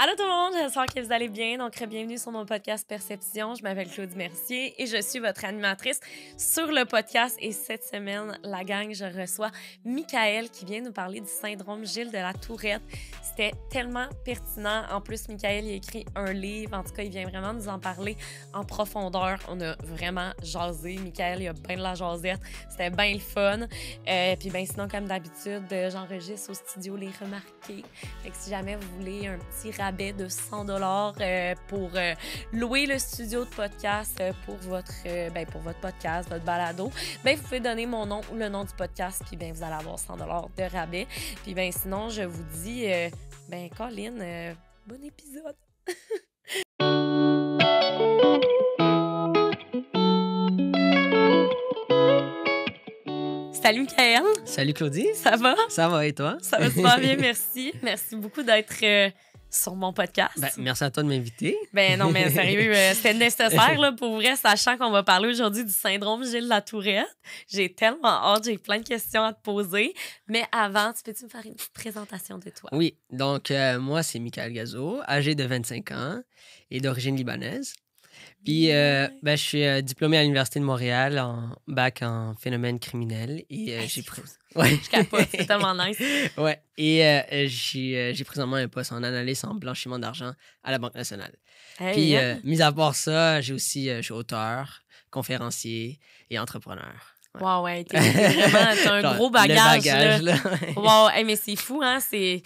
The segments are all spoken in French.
Allô tout le monde, j'espère que vous allez bien. Donc, bienvenue sur mon podcast Perception. Je m'appelle Claude Mercier et je suis votre animatrice sur le podcast. Et cette semaine, la gang, je reçois Michael qui vient nous parler du syndrome Gilles de la Tourette. C'était tellement pertinent. En plus, Michael, il a écrit un livre. En tout cas, il vient vraiment nous en parler en profondeur. On a vraiment jasé. Michael, il a bien de la jasette. C'était bien le fun. Euh, puis, ben, sinon, comme d'habitude, j'enregistre au studio Les Remarqués. Fait que si jamais vous voulez un petit de 100 dollars euh, pour euh, louer le studio de podcast euh, pour votre, ben, pour votre podcast, votre balado. Ben, vous pouvez donner mon nom ou le nom du podcast, puis ben, vous allez avoir 100 dollars de rabais. Puis ben, sinon, je vous dis, ben, Colin, bon épisode! Salut Michael. Salut Claudie. Ça va? Ça va et toi? Ça va super bien, merci. Merci beaucoup d'être sur mon podcast. Ben, merci à toi de m'inviter. Ben non, mais sérieux, euh, c'était nécessaire là, pour vrai, sachant qu'on va parler aujourd'hui du syndrome Gilles Latourette. J'ai tellement hâte, j'ai plein de questions à te poser. Mais avant, tu peux-tu me faire une petite présentation de toi? Oui, donc euh, moi, c'est Michael Gazo, âgé de 25 ans et d'origine libanaise. Puis, euh, ben, je suis euh, diplômé diplômée à l'Université de Montréal en bac en phénomène criminel. Et euh, j'ai pris. Ouais. Je capote, c'est tellement nice. ouais. Et j'ai, j'ai présentement un poste en analyse en blanchiment d'argent à la Banque nationale. Puis, mis à part ça, j'ai aussi, je suis auteur, conférencier et entrepreneur. Wow, ouais, t'es, vraiment, un gros bagage. là. wow, mais c'est fou, hein? C'est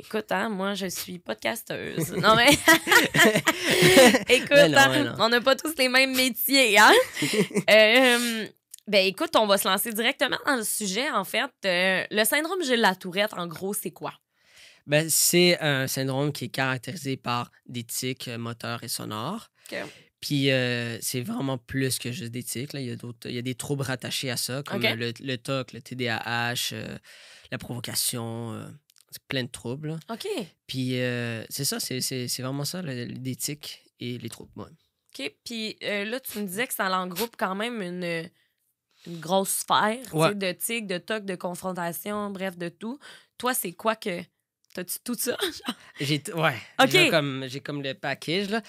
Écoute, hein, moi, je suis podcasteuse. Non, mais. écoute, ben hein, ben on n'a pas tous les mêmes métiers, hein? Euh, ben, écoute, on va se lancer directement dans le sujet, en fait. Euh, le syndrome de la Tourette, en gros, c'est quoi? Ben, c'est un syndrome qui est caractérisé par des tics euh, moteurs et sonores. Puis c'est vraiment plus que juste des tics. Il, y a d'autres, il y a des troubles rattachés à ça, comme le, TOC, le TDAH, la provocation, plein de troubles. OK. Puis euh, c'est ça, c'est vraiment ça, l'éthique et les troubles. moi. OK. Puis euh, là, tu me disais que ça l'engroupe quand même une, grosse sphère de tic, de toc, de confrontation, bref, de tout. Toi, c'est quoi que. T'as-tu tout ça? j'ai ouais. OK. J'ai comme, le package. là.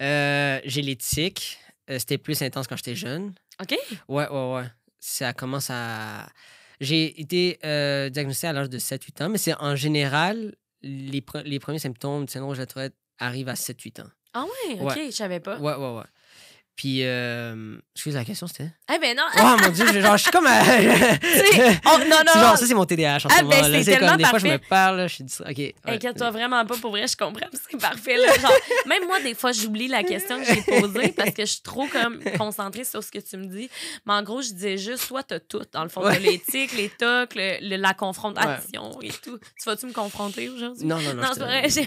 Euh, j'ai les tics. C'était plus intense quand j'étais jeune. OK. Ouais, ouais, ouais. Ça commence à j'ai été euh, diagnostiqué à l'âge de 7-8 ans, mais c'est en général, les, les premiers symptômes du syndrome de la Tourette arrivent à 7-8 ans. Ah ouais, ok, je je savais pas. Ouais, ouais, ouais. Puis, euh, excuse la question, c'était. Ah ben non! Oh mon dieu, genre, je suis comme. Euh, oh, non, non! Genre, ça, c'est mon TDAH en ah, ce moment. Ben, c'est comme, des fois, je me parle, je suis OK. Inquiète-toi vraiment pas, pour vrai, je comprends, c'est parfait. genre, même moi, des fois, j'oublie la question que j'ai posée parce que je suis trop comme concentrée sur ce que tu me dis. Mais en gros, je disais juste, soit t'as tout, dans le fond, de l'éthique, les tocs, le, la confrontation et tout. Tu vas-tu me confronter aujourd'hui? Non, non, non. Non, c'est vrai, j'ai.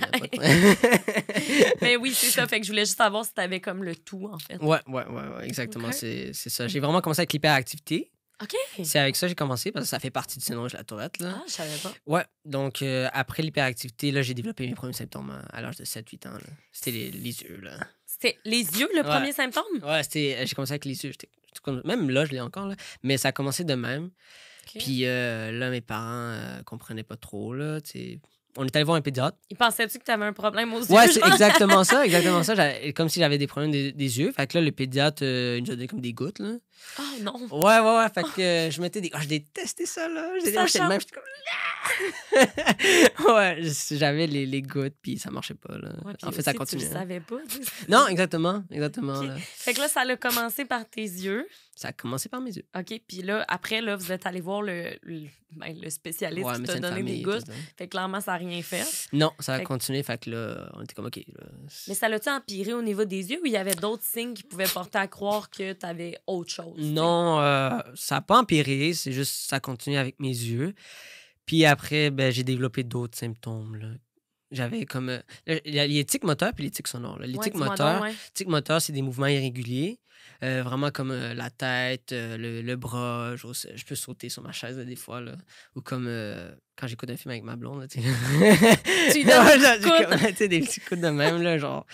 Mais oui, c'est ça. Fait que je voulais juste savoir si t'avais comme le tout, en fait. Ouais, ouais, ouais, exactement. C'est ça. J'ai vraiment commencé avec l'hyperactivité. OK. C'est avec ça que j'ai commencé parce que ça fait partie du syndrome de la Tourette. Là. Ah, je savais pas. Ouais. Donc, euh, après l'hyperactivité, là, j'ai développé mes premiers symptômes hein, à l'âge de 7-8 ans. C'était les, yeux, là. C'était les yeux, le premier symptôme? Ouais, c'était, euh, j'ai commencé avec les yeux. même là, je l'ai encore, là. Mais ça a commencé de même. Puis euh, là, mes parents comprenaient pas trop, là. sais on est allé voir un pédiatre. Il pensait-tu que tu avais un problème aux yeux? Ouais, c'est exactement ça, exactement ça. Comme si j'avais des problèmes des, yeux. Fait que là, le pédiatre, euh, il nous a donné comme des gouttes, là. Oh non! Ouais, ouais, ouais. Fait que euh, je mettais des. Oh, je détestais ça, là. Je le même. comme. ouais, j'avais les, les, gouttes, puis ça marchait pas, là. en fait, ça continuait. Tu hein. savais pas. non, exactement. Exactement. Fait que là, ça a commencé par tes yeux. Ça a commencé par mes yeux. OK. Puis là, après, là, vous êtes allé voir le, le, ben, spécialiste qui t'a donné des gouttes. Fait que clairement, ça rien fait. Non, ça a continué. Fait que là, on était comme OK. mais ça la il empiré au niveau des yeux ou il y avait d'autres signes qui pouvaient porter à croire que tu avais autre chose? Non, euh, ça n'a pas empiré. C'est juste ça continue avec mes yeux. Puis après, ben, j'ai développé d'autres symptômes là, j'avais comme. Euh, il y les tics moteurs puis les tics sonores. Les tics moteurs, c'est des mouvements irréguliers. Euh, vraiment comme euh, la tête, le, bras. Je, peux sauter sur ma chaise des fois. Ou comme quand j'écoute un film avec ma blonde. Là, tu sais, des petits coups de même. Là, genre.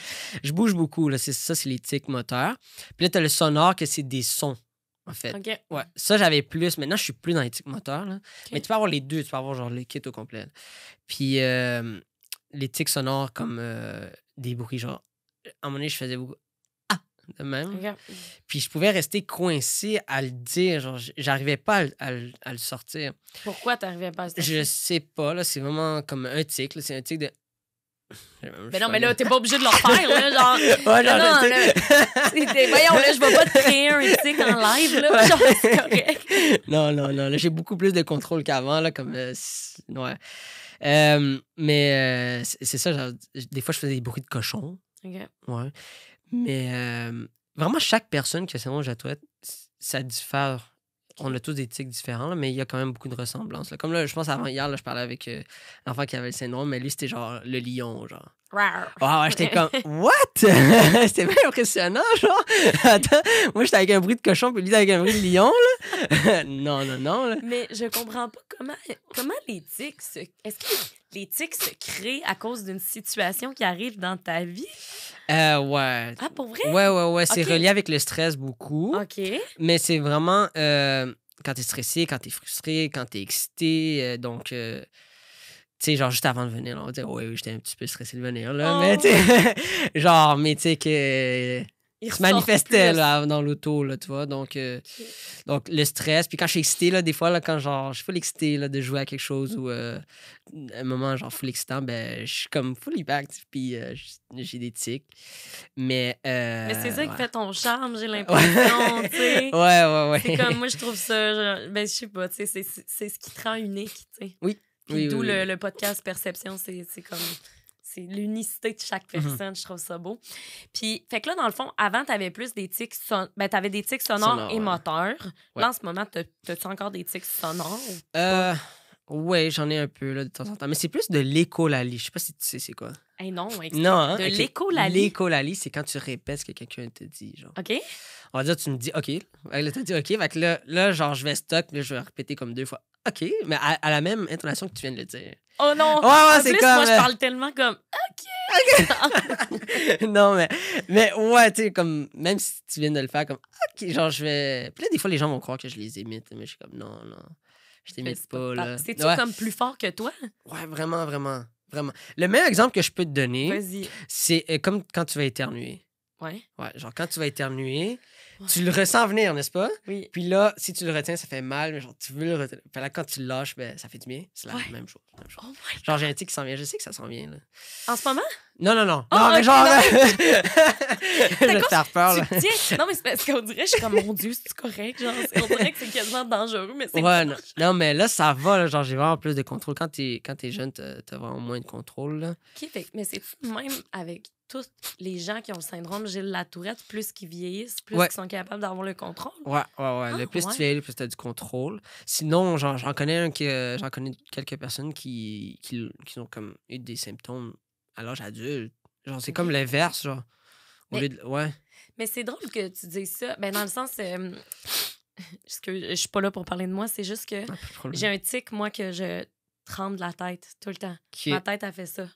Je bouge beaucoup. Là. Ça, c'est les tics moteurs. Puis là, tu as le sonore que c'est des sons en fait. Ouais. Ça, j'avais plus. Maintenant, je suis plus dans les tics Mais tu peux avoir les deux. Tu peux avoir genre le kit au complet. Puis, les tics sonores comme des bruits, genre, à un moment donné, je faisais beaucoup Ah de même. Puis je pouvais rester coincé à le dire, genre, j'arrivais pas à, le sortir. Pourquoi t'arrivais pas à le sortir? Je sais pas, là, c'est vraiment comme un tic, c'est un tic de mais non, mais là, t'es pas obligé de le faire, là, genre. Ouais, non, non, voyons, là, je vais pas te créer un tic en live, là, c'est correct. Non, non, non, là, j'ai beaucoup plus de contrôle qu'avant, là, comme, euh, ouais. Euh, mais euh, c'est ça, genre, des fois, je faisais des bruits de cochon. Ouais. Mais euh, vraiment, chaque personne qui a syndrome de ça diffère. On a tous des tics différents, mais il y a quand même beaucoup de ressemblances. Comme là, je pense avant hier, je parlais avec l'enfant qui avait le syndrome, mais lui, c'était genre le lion, genre. Wow, ah, j'étais comme What? C'était pas impressionnant, genre. Attends, moi j'étais avec un bruit de cochon, puis lui avec un bruit de lion, là. non, non, non. Mais je comprends pas comment, comment les tics se. Est-ce que les tics se créent à cause d'une situation qui arrive dans ta vie? Euh, ouais. Ah, pour vrai? Ouais, ouais, ouais. C'est relié avec le stress beaucoup. OK. Mais c'est vraiment euh, quand t'es stressé, quand t'es frustré, quand t'es excité. Euh, donc. Euh, sais, genre, juste avant de venir, là, on va dire, oui, oui, j'étais un petit peu stressé de venir, là. Oh. Mais, tu genre, mais, tu sais, que. Il se manifestait là, dans l'auto, là, tu vois. Donc, euh, donc, le stress. Puis quand je suis excité, là, des fois, là, quand genre, je suis full excité là, de jouer à quelque chose ou euh, un moment, genre, full excitant, ben, je suis comme fully back. Puis euh, j'ai des tics. Mais. Mais c'est ça qui fait ton charme, j'ai l'impression, tu sais. Ouais, ouais, ouais. C'est comme moi, je trouve ça, ben, je sais pas, tu sais, c'est ce qui te rend unique, tu sais. Oui. Oui, D'où le, podcast Perception, c'est comme. C'est l'unicité de chaque mm-hmm. personne, je trouve ça beau. Puis, fait que là, dans le fond, avant, tu avais plus des tics, son... Ben, avais des tics sonores et moteurs. Là, en ce moment, as-tu encore des tics sonores? Ou euh, ouais, j'en ai un peu, là, de temps en temps. Mais c'est plus de l'écolalie. Je sais pas si tu sais c'est quoi. Eh non, non hein? de l'écolalie. L'écolalie, c'est quand tu répètes ce que quelqu'un te dit, genre. OK on va dire, tu me dis OK. Elle te dit OK. Fait que là, là, genre, je vais stock, mais je vais répéter comme deux fois OK, mais à, la même intonation que tu viens de le dire. Oh non! Ouais, c'est comme... moi, je euh, parle tellement comme OK! non, mais, mais ouais, tu sais, comme, même si tu viens de le faire, comme OK, genre, je vais. Puis là, des fois, les gens vont croire que je les imite, mais je suis comme non, non, je t'imite pas, C'est-tu comme plus fort que toi? Ouais, vraiment, vraiment, vraiment. Le meilleur exemple que je peux te donner, c'est euh, comme quand tu vas éternuer. Ouais. genre quand tu vas éternuer, tu le ressens venir, n'est-ce pas? Oui. Puis là, si tu le retiens, ça fait mal, mais genre tu veux le retenir. Puis là, quand tu le lâches, ben, ça fait du bien. C'est la même chose. Oh genre, j'ai un petit qui s'en vient. Je sais que ça s'en vient. Là. En ce moment? Non, non, non. Ah, non, mais genre. je vais non, mais c'est parce qu'on dirait, je suis comme, mon Dieu, c'est correct. Genre, on dirait que c'est quasiment dangereux, mais c'est. Ouais, non. non. mais là, ça va. genre, j'ai vraiment plus de contrôle. Quand t'es, quand es jeune, t'as, as vraiment moins de contrôle. OK, mais c'est même avec tous les gens qui ont le syndrome Gilles Latourette, plus qu'ils vieillissent, plus ils sont capables d'avoir le contrôle. Ouais, ouais, ouais. le ah, plus tu vieillis, plus tu as du contrôle. Sinon, j'en connais, un j'en connais quelques personnes qui, qui, ont comme eu des symptômes à l'âge adulte. Genre, c'est comme l'inverse, genre. mais, c'est drôle que tu dises ça. Ben, dans le sens. Euh, que je suis pas là pour parler de moi, c'est juste que ah, j'ai un tic, moi, que je tremble la tête tout le temps. Ma tête a fait ça.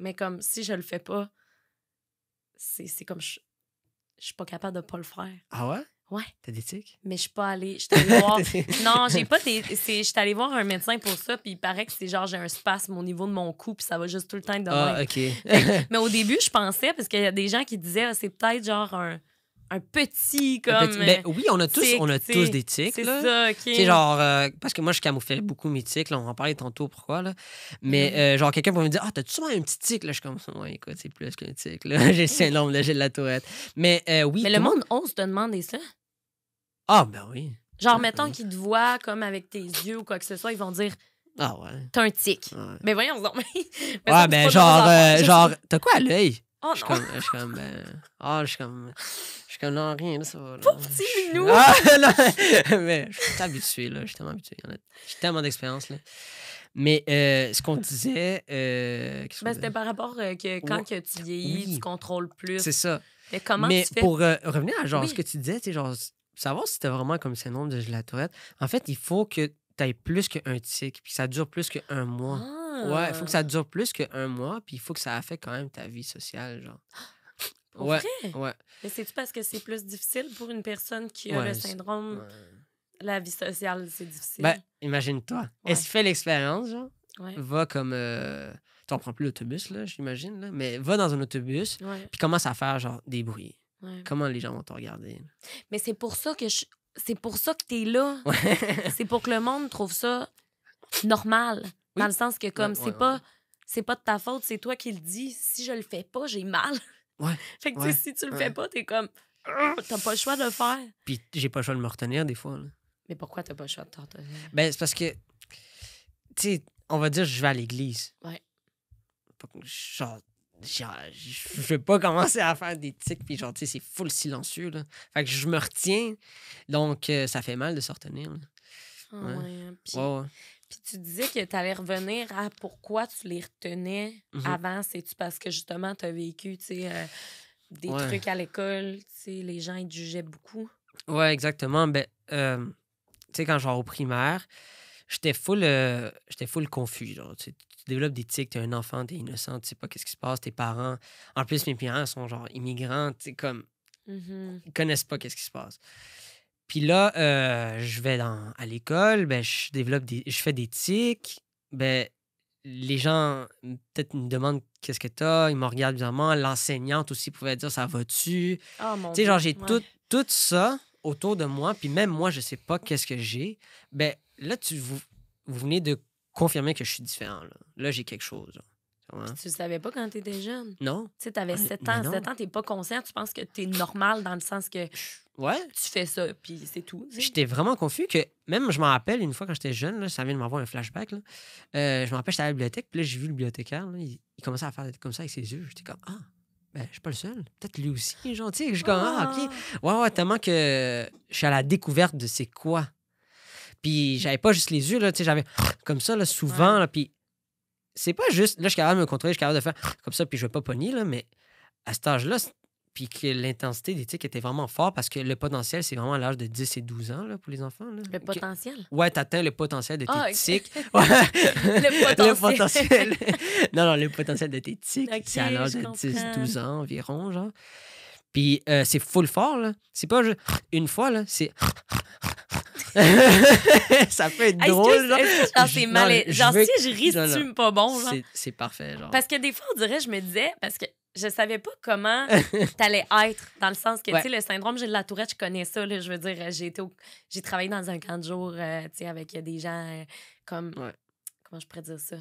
Mais comme si je le fais pas, c'est comme je, suis pas capable de pas le faire. Ah ouais? Ouais. T'as des tics? Mais je suis pas allée. Je allée voir. non, j'ai pas Je suis allée voir un médecin pour ça, puis il paraît que c'est genre j'ai un spasme au niveau de mon cou, puis ça va juste tout le temps être de Ah, OK. mais au début, je pensais, parce qu'il y a des gens qui disaient, ah, c'est peut-être genre un un petit comme. Ben euh, oui, on a tous, on a tous des tics. C'est ça, ok. genre, euh, parce que moi, je camouflais beaucoup mes tics, là, on en parlait tantôt pourquoi. Là. Mais mm-hmm. euh, genre, quelqu'un va me dire Ah, t'as-tu souvent un petit tic là? Je suis comme Ouais, écoute, c'est plus qu'un tic. là j'ai le syndrome, là, j'ai de la tourette. Mais oui. Mais le monde ose te demander ça. Ah, ben oui. Genre, mettons qu'ils te voient comme avec tes yeux ou quoi que ce soit, ils vont dire Ah ouais. T'as un tic. Mais ben voyons, donc. Mais ouais, ben genre, genre, t'as quoi à l'œil Oh, je suis comme, je ben, ah, je suis comme, je suis comme, non, rien ça. va. Pour petit genou! Ah, mais je suis habitué, là, je suis tellement habitué, J'ai tellement d'expérience, là. Mais euh, ce qu'on disait. Euh, qu ben, c'était par rapport à euh, que quand oh, que tu vieillis, tu contrôles plus. C'est ça. Mais comment tu fais... Mais pour euh, revenir à genre ce que tu disais, tu sais, genre, savoir si c'était vraiment comme syndrome de la tourette, en fait, il faut que tu plus qu'un tic, puis ça dure plus qu'un mois. Ah, Ouais, il faut que ça ah. dure plus qu'un mois, puis il faut que ça affecte quand même ta vie sociale, genre. ouais, ouais. Mais c'est-tu parce que c'est plus difficile pour une personne qui a le syndrome? La vie sociale, c'est difficile. Ben, imagine-toi. Est-ce tu fais l'expérience, genre? Va comme. Euh... Tu prends plus l'autobus, là, j'imagine, là. Mais va dans un autobus, puis commence à faire, genre, des bruits. Comment les gens vont te regarder? Mais c'est pour ça que je. C'est pour ça que t'es là. c'est pour que le monde trouve ça normal. Dans le sens que, comme, c'est pas. C'est pas de ta faute, c'est toi qui le dis. Si je le fais pas, j'ai mal. Ouais. fait que, si tu le fais pas, t'es comme. T'as pas le choix de le faire. Puis j'ai pas le choix de me retenir des fois. Mais pourquoi t'as pas le choix de t'en retenir? Ben, c'est parce que. Tu sais, on va dire, je vais à l'église. Ouais. Genre, je vais pas commencer à faire des tics, puis genre, tu sais, c'est full silencieux, là. Fait que je me retiens, donc euh, ça fait mal de se retenir, ah Ouais. ouais. Hein, puis tu disais que tu allais revenir à pourquoi tu les retenais mhm. avant. C'est-tu parce que justement, tu as vécu euh, des trucs à l'école, les gens, ils jugeaient beaucoup? Ouais, exactement. Ben, euh, tu sais, quand genre au primaire, j'étais full, euh, confus. Genre, tu développes des tics, t'es un enfant, t'es innocent, tu sais pas qu'est-ce qui se passe, tes parents. En plus, mes parents sont genre immigrants, tu sais, comme, mm-hmm. connaissent pas qu'est-ce qui se passe. Puis là, euh, je vais dans, à l'école, ben, je développe des, je fais des tics. Ben, les gens, peut-être, me demandent qu'est-ce que t'as. Ils me regardent bizarrement. L'enseignante aussi pouvait dire ça va-tu. Oh, tu sais, genre, j'ai tout, ça autour de moi. Puis même moi, je sais pas qu'est-ce que j'ai. Ben, là, tu, vous, venez de confirmer que je suis différent. Là, j'ai quelque chose. Tu ne savais pas quand tu étais jeune. Non. Tu sais, tu avais 7 ans. 7 ans, tu n'es pas conscient. Tu penses que tu es normal dans le sens que. Ouais. Tu fais ça, puis c'est tout. J'étais vraiment confus que, même, je m'en rappelle, une fois quand j'étais jeune, là, ça vient de m'avoir un flashback. Euh, je m'en rappelle, j'étais à la bibliothèque, puis là, j'ai vu le bibliothécaire. il, commençait à faire comme ça avec ses yeux. J'étais comme, ah, ben, je suis pas le seul. Peut-être lui aussi, genre, tu Je suis comme, ah, ok. Ah. Ouais, ouais, tellement que je suis à la découverte de c'est quoi. Puis j'avais pas juste les yeux, là, tu sais, j'avais comme ça, là, souvent, là, puis c'est pas juste, là, je suis capable de me contrôler, je suis capable de faire comme ça, puis je vais pas pogner, là, mais à cet âge-là, puis que l'intensité des tics était vraiment forte parce que le potentiel, c'est vraiment à l'âge de 10 et 12 ans là, pour les enfants. Le potentiel? Ouais, tu le potentiel de tes ah, tics. le potentiel. non, non, le potentiel de tes tics, c'est à l'âge de 10-12 ans environ, genre. Puis euh, c'est full fort, là. C'est pas juste une fois, là, c'est... ça fait être drôle. là genre c'est mal. Genre, si je ris, tu me pas bon. Genre. C'est parfait. Genre. Parce que des fois, on dirait, je me disais, parce que je savais pas comment t'allais être, dans le sens que, tu sais, le syndrome, Gilles de la tourette, je connais ça, là, je veux dire, j'ai, été j'ai travaillé dans un camp de jour, euh, tu sais, avec euh, des gens euh, comme... Comment je pourrais dire ça?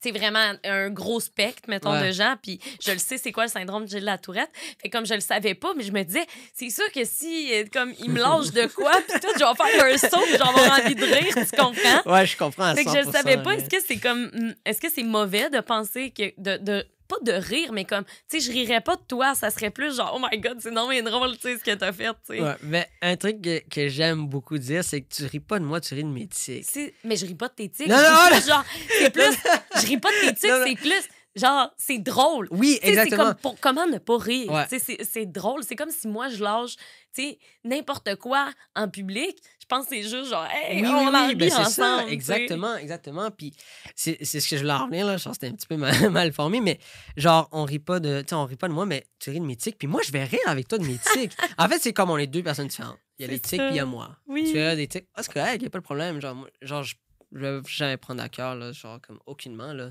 c'est vraiment un gros spectre, mettons, de gens. Puis je le sais, c'est quoi le syndrome de la Tourette. Fait comme je le savais pas, mais je me disais, c'est sûr que si, comme, il me lâche de quoi, puis tout, je vais faire un saut, puis j'en vais envie de rire, tu comprends? Ouais, je comprends. fait que je le savais pas. Est-ce que c'est comme, hmm, est-ce que c'est mauvais de penser que, de pas de rire, mais comme, tu sais, je rirais pas de toi, ça serait plus genre, oh my god, c'est normal, mais drôle, tu sais, ce que t'as fait, tu sais. Ouais, mais un truc que, j'aime beaucoup dire, c'est que tu ris pas de moi, tu ris de mes tics. Mais je ris pas de tes tics. Non, non, Genre, c'est plus, je ris pas de tes tics, c'est plus, genre, c'est drôle. Oui, exactement. C'est comme, comment ne pas rire? c'est drôle. C'est comme si moi, je lâche c'est n'importe quoi en public, je pense que c'est juste genre, hey, on oui, ben, Ça, exactement, exactement. Puis c'est ce que je voulais en revenir, là. Je pense c'était un petit peu mal, formé, mais genre, on rit pas de, on rit pas de moi, mais tu ris de mes tics, puis moi, je vais rire avec toi de mes tics. en fait, c'est comme on est deux personnes différentes. Il y a les tics, puis il y a moi. Tu as des tics, ah, oh, c'est correct, il n'y a pas de problème. Genre, moi, genre je je vais jamais prendre à cœur, là, genre, comme aucunement. Là.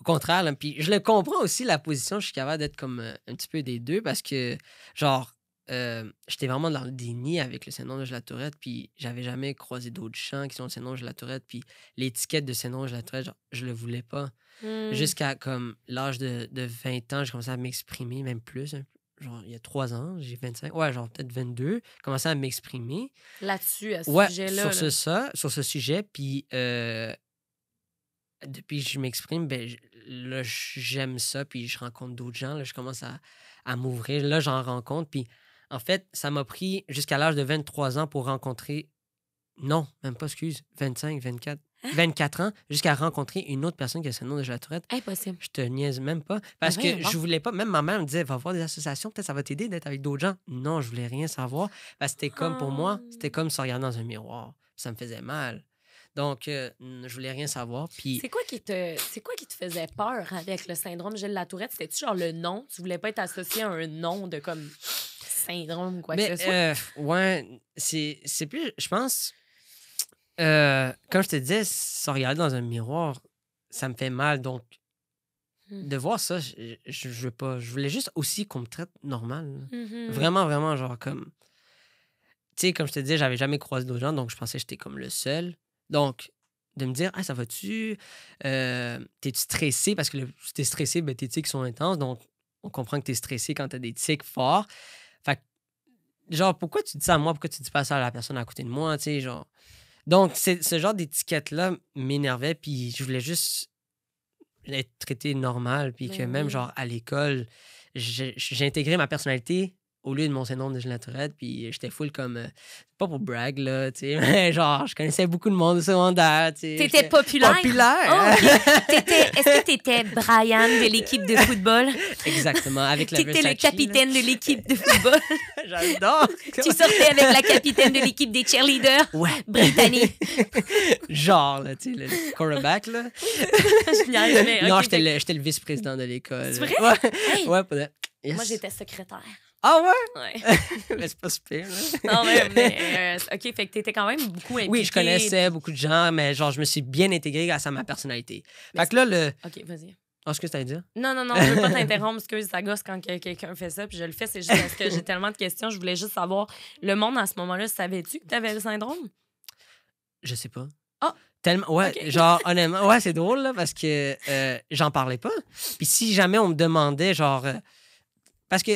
Au contraire, puis je le comprends aussi, la position, je suis capable d'être comme euh, un petit peu des deux parce que, genre, j'étais vraiment dans le déni avec le syndrome de la Tourette, puis j'avais jamais croisé d'autres chants qui sont le syndrome de la Tourette, puis l'étiquette de syndrome de la Tourette, je le voulais pas. Mmh. Jusqu'à comme l'âge de, de, 20 ans, j'ai commencé à m'exprimer, même plus, genre il y a 3 ans, j'ai 25, ouais, genre peut-être 22, commencé à m'exprimer. Là-dessus, à ce sujet-là. Sur, ce, ça, sur ce sujet, puis depuis que je m'exprime, ben, j'aime ça, puis je rencontre d'autres gens, là, je commence à, à m'ouvrir, là, j'en rencontre, puis en fait, ça m'a pris jusqu'à l'âge de 23 ans pour rencontrer. Non, même pas, excuse, 25, 24. 24 ans jusqu'à rencontrer une autre personne qui a ce nom de la Tourette. Impossible. Je te niaise même pas. Ah Parce que je voulais pas. Même ma mère me disait va voir des associations, peut-être ça va t'aider d'être avec d'autres gens. Non, je voulais rien savoir. Parce que c'était comme pour moi, ah. c'était comme se regarder dans un miroir. Ça me faisait mal. Donc, euh, je voulais rien savoir. Puis... C'est quoi qui te, c'est quoi qui te faisait peur avec le syndrome Gilles Latourette? C'était-tu genre le nom? Tu voulais pas être associé à un nom de comme syndrome, quoi que euh, ouais, c'est plus. Je pense. Euh, comme je te disais, se regarder dans un miroir, ça me fait mal. Donc, hmm. de voir ça, je, je, veux pas. Je voulais juste aussi qu'on me traite normal. Mm-hmm. Vraiment, vraiment, genre comme. Tu sais, comme je te disais, j'avais jamais croisé d'autres gens, donc je pensais que j'étais comme le seul. Donc, de me dire, ah, ça va-tu? Euh, T'es-tu stressé? Parce que si t'es stressé, ben, tes tics sont intenses. Donc, on comprend que t'es stressé quand t'as des tics forts genre, pourquoi tu dis ça à moi? Pourquoi tu dis pas ça à la personne à côté de moi? genre. Donc, ce genre d'étiquette-là m'énervait, puis je voulais juste être traité normal, puis ben que même, genre, à l'école, j'ai intégré ma personnalité au lieu de mon syndrome de Gilles puis j'étais full comme. Euh, c'est pas pour brag, là, tu sais, mais genre, je connaissais beaucoup de monde au secondaire, tu sais. T'étais populaire. Populaire! Oh, est-ce que t'étais Brian de l'équipe de football? Exactement, avec la T'étais le capitaine de l'équipe de football. J'adore! tu sortais avec la capitaine de l'équipe des cheerleaders? Ouais. Brittany. genre, là, tu sais, le quarterback, là. je Non, j'étais le, vice-président de l'école. C'est vrai? Ouais, Moi, j'étais secrétaire. Ah ouais? Ouais. mais c'est pas super, Là. non, mais, euh, OK, fait que t'étais quand même beaucoup impliqué. Oui, je connaissais beaucoup de gens, mais genre, je me suis bien intégré grâce à ma personnalité. fait que là, le. OK, vas-y. oh, ce que tu t'allais dire? Non, non, non, je veux pas t'interrompre, parce que ça gosse quand quelqu'un fait ça, puis je le fais, c'est juste parce que j'ai tellement de questions, je voulais juste savoir, le monde à ce moment-là, savais-tu que t'avais le syndrome? Je sais pas. Ah! Oh. Tellement, ouais, genre, honnêtement, ouais, c'est drôle, là, parce que euh, j'en parlais pas. Puis si jamais on me demandait, genre. Euh, parce que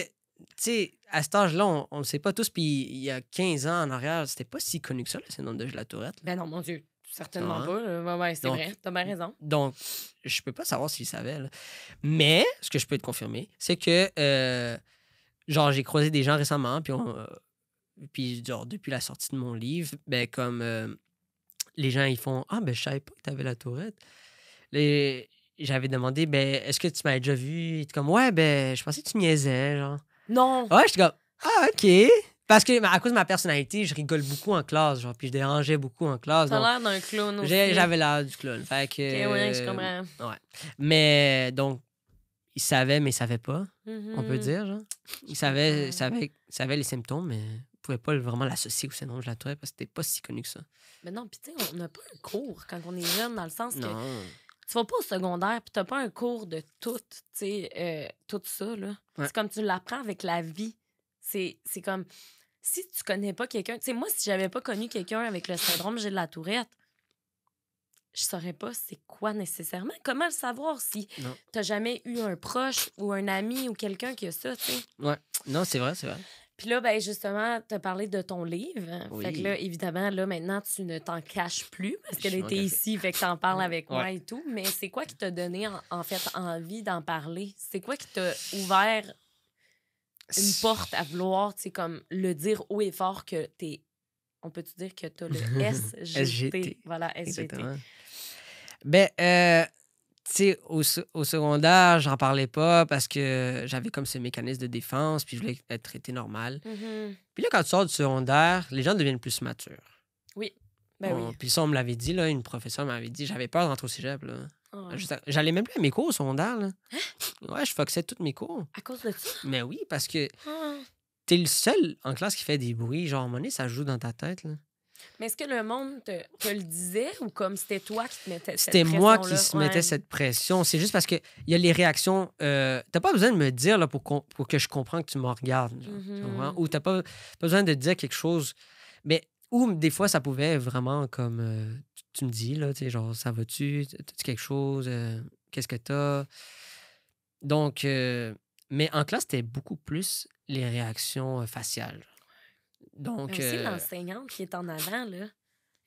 tu sais, à cet âge-là, on ne sait pas tous. Puis il y a 15 ans en arrière, c'était pas si connu que ça, le syndrome de la Tourette. Ben non, mon Dieu, certainement hein? pas. Ouais, ouais, c'est vrai, t'as bien raison. Donc, je peux pas savoir s'il savait. Là. Mais ce que je peux te confirmer, c'est que, euh, genre, j'ai croisé des gens récemment, puis, euh, puis genre, depuis la sortie de mon livre, ben comme euh, les gens, ils font Ah, ben je savais pas que t'avais la Tourette. Les... J'avais demandé, ben, est-ce que tu m'avais déjà vu? Comme, ouais, ben, je pensais que tu niaisais, genre. Non. Ah ouais, j'étais comme, ah, OK. Parce que à cause de ma personnalité, je rigole beaucoup en classe, genre, puis je dérangeais beaucoup en classe. T'as l'air d'un clown aussi. J'avais l'air du clown. Fait que. Ok, ouais, je comprends. Euh, ouais. Mais donc, il savait, mais il savait pas, mhm. on peut dire. Genre. Il savait, savait, savait les symptômes, mais il pouvait pas vraiment l'associer au syndrome de la tourette parce que c'était pas si connu que ça. Mais non, puis tu sais, on n'a pas un cours quand on est jeune, dans le sens non. que tu vas pas au secondaire puis t'as pas un cours de tout, euh, tout ça. C'est comme tu l'apprends avec la vie. C'est comme si tu connais pas quelqu'un. Tu sais, moi, si j'avais pas connu quelqu'un avec le syndrome j'ai de la tourette, je saurais pas c'est quoi nécessairement. Comment le savoir si tu t'as jamais eu un proche ou un ami ou quelqu'un qui a ça, tu sais? Ouais. Non, c'est vrai, c'est vrai. Puis là, ben justement, tu as parlé de ton livre. Fait que là, évidemment, là, maintenant, tu ne t'en caches plus parce qu'elle était ici, fait que tu en parles avec moi et tout. Mais c'est quoi qui t'a donné, en, fait, envie d'en parler? C'est quoi qui t'a ouvert une porte à vouloir, tu sais, comme le dire haut et fort que t'es. On peut te dire que t'as le SGT? Voilà, SGT. Ben, euh, tu sais, au, secondaire, j'en parlais pas parce que j'avais comme ce mécanisme de défense, puis je voulais être traité normal. Mhm. Puis là, quand tu sors du secondaire, les gens deviennent plus matures. Oui. Ben oui. Puis ça, on me l'avait dit, là, une professeure m'avait dit, j'avais peur d'entrer au cégep. Ah. J'allais même plus à mes cours au secondaire. Là. Hein? Ouais, je foxais toutes mes cours. À cause de ça? Mais oui, parce que tu ah. t'es le seul en classe qui fait des bruits. Genre, monnaie, ça joue dans ta tête. Mais est-ce que le monde te, le disait ou comme c'était toi qui te mettais cette pression? C'était moi qui se mettais cette pression. C'est juste parce qu'il y a les réactions. Euh, t'as pas besoin de me dire là, pour, que je comprends que tu me regardes. tu mm-hmm. ou pas, besoin de dire quelque chose. Mais ou des fois, ça pouvait vraiment comme euh, tu, me dis, là, tu genre, ça va-tu? as tu quelque chose? Euh, qu'est-ce que t'as? Donc, euh, mais en classe, c'était beaucoup plus les réactions faciales. Donc, euh, c'est l'enseignant euh, l'enseignante qui est en avant, là.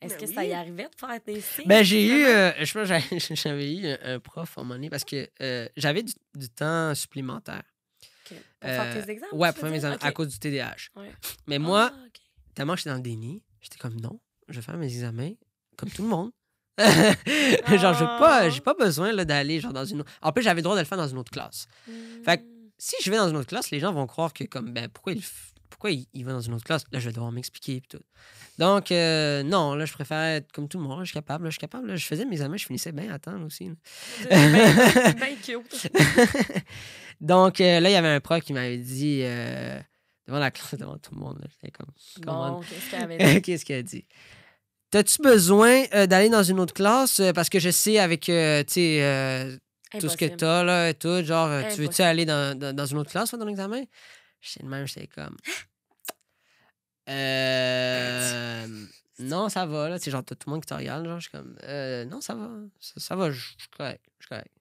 Est-ce ben que ça y arrivait de faire des signes? Ben, j'ai eu, euh, je pense, j'avais eu un, prof en monnaie parce que j'avais du, temps supplémentaire. Pour faire tes examens? Ouais, pour faire mes examens à cause du TDAH. Mais ah, moi, tellement tellement j'étais dans le déni, j'étais comme non, je vais faire mes examens comme tout le monde. genre, j'ai pas, ah. pas besoin d'aller dans une autre. En plus, j'avais le droit de le faire dans une autre classe. Fait que hmm. si je vais dans une autre classe, les gens vont croire que, comme, ben, pourquoi il pourquoi il, va dans une autre classe? Là, je vais devoir m'expliquer. Donc, euh, non, là, je préfère être comme tout le monde. Je suis capable, je suis capable. je faisais mes examens, je finissais bien à temps aussi. Bien, cute. Donc, euh, là, il y avait un prof qui m'avait dit, euh, devant la classe, devant tout le monde, j'étais comme. Bon, qu'est-ce qu'il avait dit? qu'est-ce a dit? T'as-tu besoin d'aller dans une autre classe? parce que je sais avec, tout ce que t'as, là, et tout, genre, tu veux-tu aller dans, une autre classe, dans examen? J'étais le même, j'étais comme. Hein? Euh, non, ça va, là. Tu sais, genre, t'as tout le monde qui te regarde, genre, je suis comme. Euh, non, ça va. Ça, va, je suis correct. Je suis correct.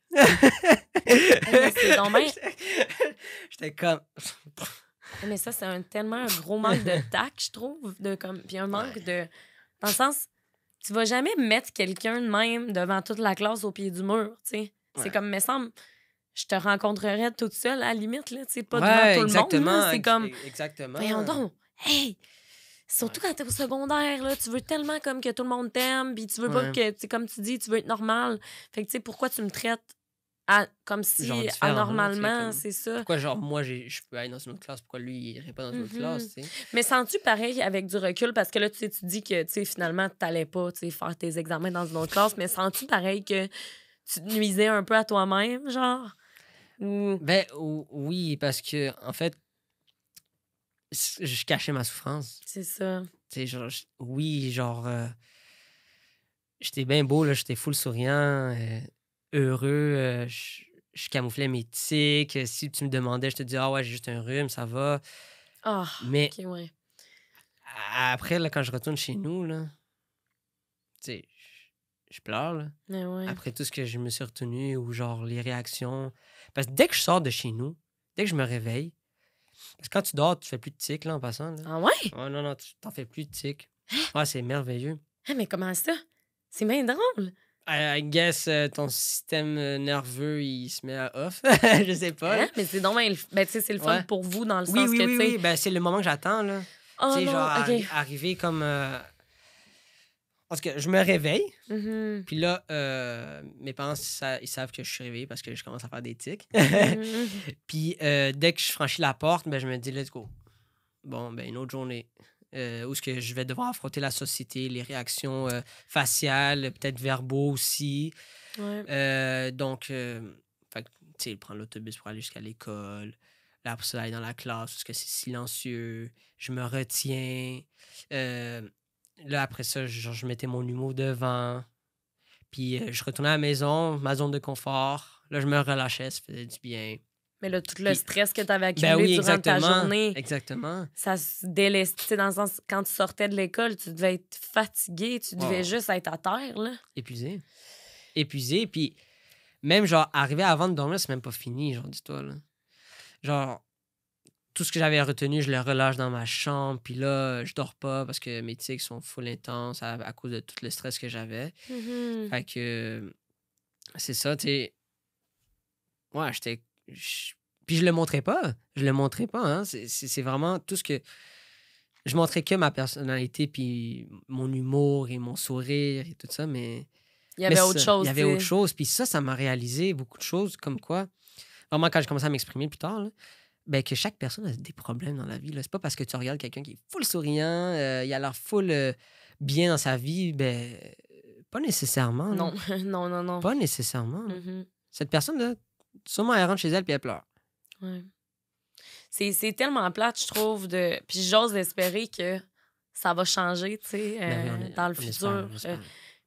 c'est dommage. J'étais comme. Mais ça, c'est un, tellement un gros manque de tact, je trouve. De, comme, puis un manque de. Dans le sens, tu vas jamais mettre quelqu'un de même devant toute la classe au pied du mur, tu sais. C'est comme, me semble, je te rencontrerais toute seule, à la limite, là, pas devant tout exactement, le monde. C'est comme, exactement. voyons donc, Surtout quand t'es au secondaire, là, tu veux tellement comme que tout le monde t'aime, puis tu veux pas que, comme tu dis, tu veux être normal. Fait que, tu sais, pourquoi tu me traites comme si anormalement, c'est ça. Pourquoi, genre, moi, je peux aller dans une autre classe, pourquoi lui, il irait pas dans une autre mm-hmm. classe, tu Mais sens-tu pareil avec du recul? Parce que là, tu sais, tu dis que, tu sais, finalement, t'allais pas, tu faire tes examens dans une autre classe, mais sens-tu pareil que tu te nuisais un peu à toi-même, genre? Mmh. Ben oui, parce que en fait, je cachais ma souffrance. C'est ça. oui, genre, euh, j'étais bien beau, j'étais full souriant, euh, heureux, euh, je... camouflais mes tics. Si tu me demandais, je te dis, ah ouais, j'ai juste un rhume, ça va. Ah, Mais après, quand je retourne chez nous, là, tu sais, je pleure. Après tout ce que je me suis retenu ou genre les réactions, parce que dès que je sors de chez nous, dès que je me réveille, parce que quand tu dors, tu fais plus de tic, là, en passant. Ah ouais? Oh, non, non, tu t'en fais plus de tic. Ah, c'est merveilleux. Ah, mais comment ça? C'est bien drôle. I guess euh, ton système euh, nerveux, il se met à off. je sais pas. Hein? Mais c'est donc, ben, sais, c'est le fun pour vous dans le sens que, oui, oui, ben, c'est le moment que j'attends, là. Oh, tu sais, genre, arriver comme... Euh, parce que je me réveille, mhm. puis là, euh, mes parents, ils savent que je suis réveillé parce que je commence à faire des tics. Mhm. Puis euh, dès que je franchis la porte, ben, je me dis, let's go. Bon, ben, une autre journée. Euh, où ce que je vais devoir affronter la société, les réactions faciales, peut-être verbaux aussi. donc, tu sais, prendre l'autobus pour aller jusqu'à l'école. Là, pour ça, aller dans la classe parce que c'est silencieux. Je me retiens. Euh, là, après ça, genre, je mettais mon humour devant. Puis euh, je retournais à la maison, ma zone de confort. Là, je me relâchais, ça faisait du bien. Mais là, tout le stress que tu avais ben accumulé durant ta journée. Exactement. Ça se délestait dans le sens, quand tu sortais de l'école, tu devais être fatigué, tu devais juste être à terre. Là. Épuisé. Épuisé. Puis même, genre, arriver avant de dormir, c'est même pas fini, genre, dis-toi. Genre, tout ce que j'avais retenu, je le relâche dans ma chambre. Puis là, je dors pas parce que mes tics sont full intenses à, cause de tout le stress que j'avais. Mm-hmm. Fait que c'est ça, tu sais. Ouais, j'étais. Puis je le montrais pas. Je le montrais pas. Hein. C'est vraiment tout ce que. Je montrais que ma personnalité, puis mon humour et mon sourire et tout ça, mais. Il y avait autre chose. Il y avait autre chose. Puis ça, ça m'a réalisé beaucoup de choses, comme quoi. Vraiment, quand j'ai commencé à m'exprimer plus tard, ben, que chaque personne a des problèmes dans la vie. C'est pas parce que tu regardes quelqu'un qui est full souriant, euh, il a l'air full euh, bien dans sa vie, ben, pas nécessairement. Non, non, non, non, Pas nécessairement. Mm-hmm. Cette personne-là, sûrement, elle rentre chez elle puis elle pleure. Ouais. C'est tellement plate, je trouve. De... Puis j'ose espérer que ça va changer, tu sais, ben euh, dans le futur.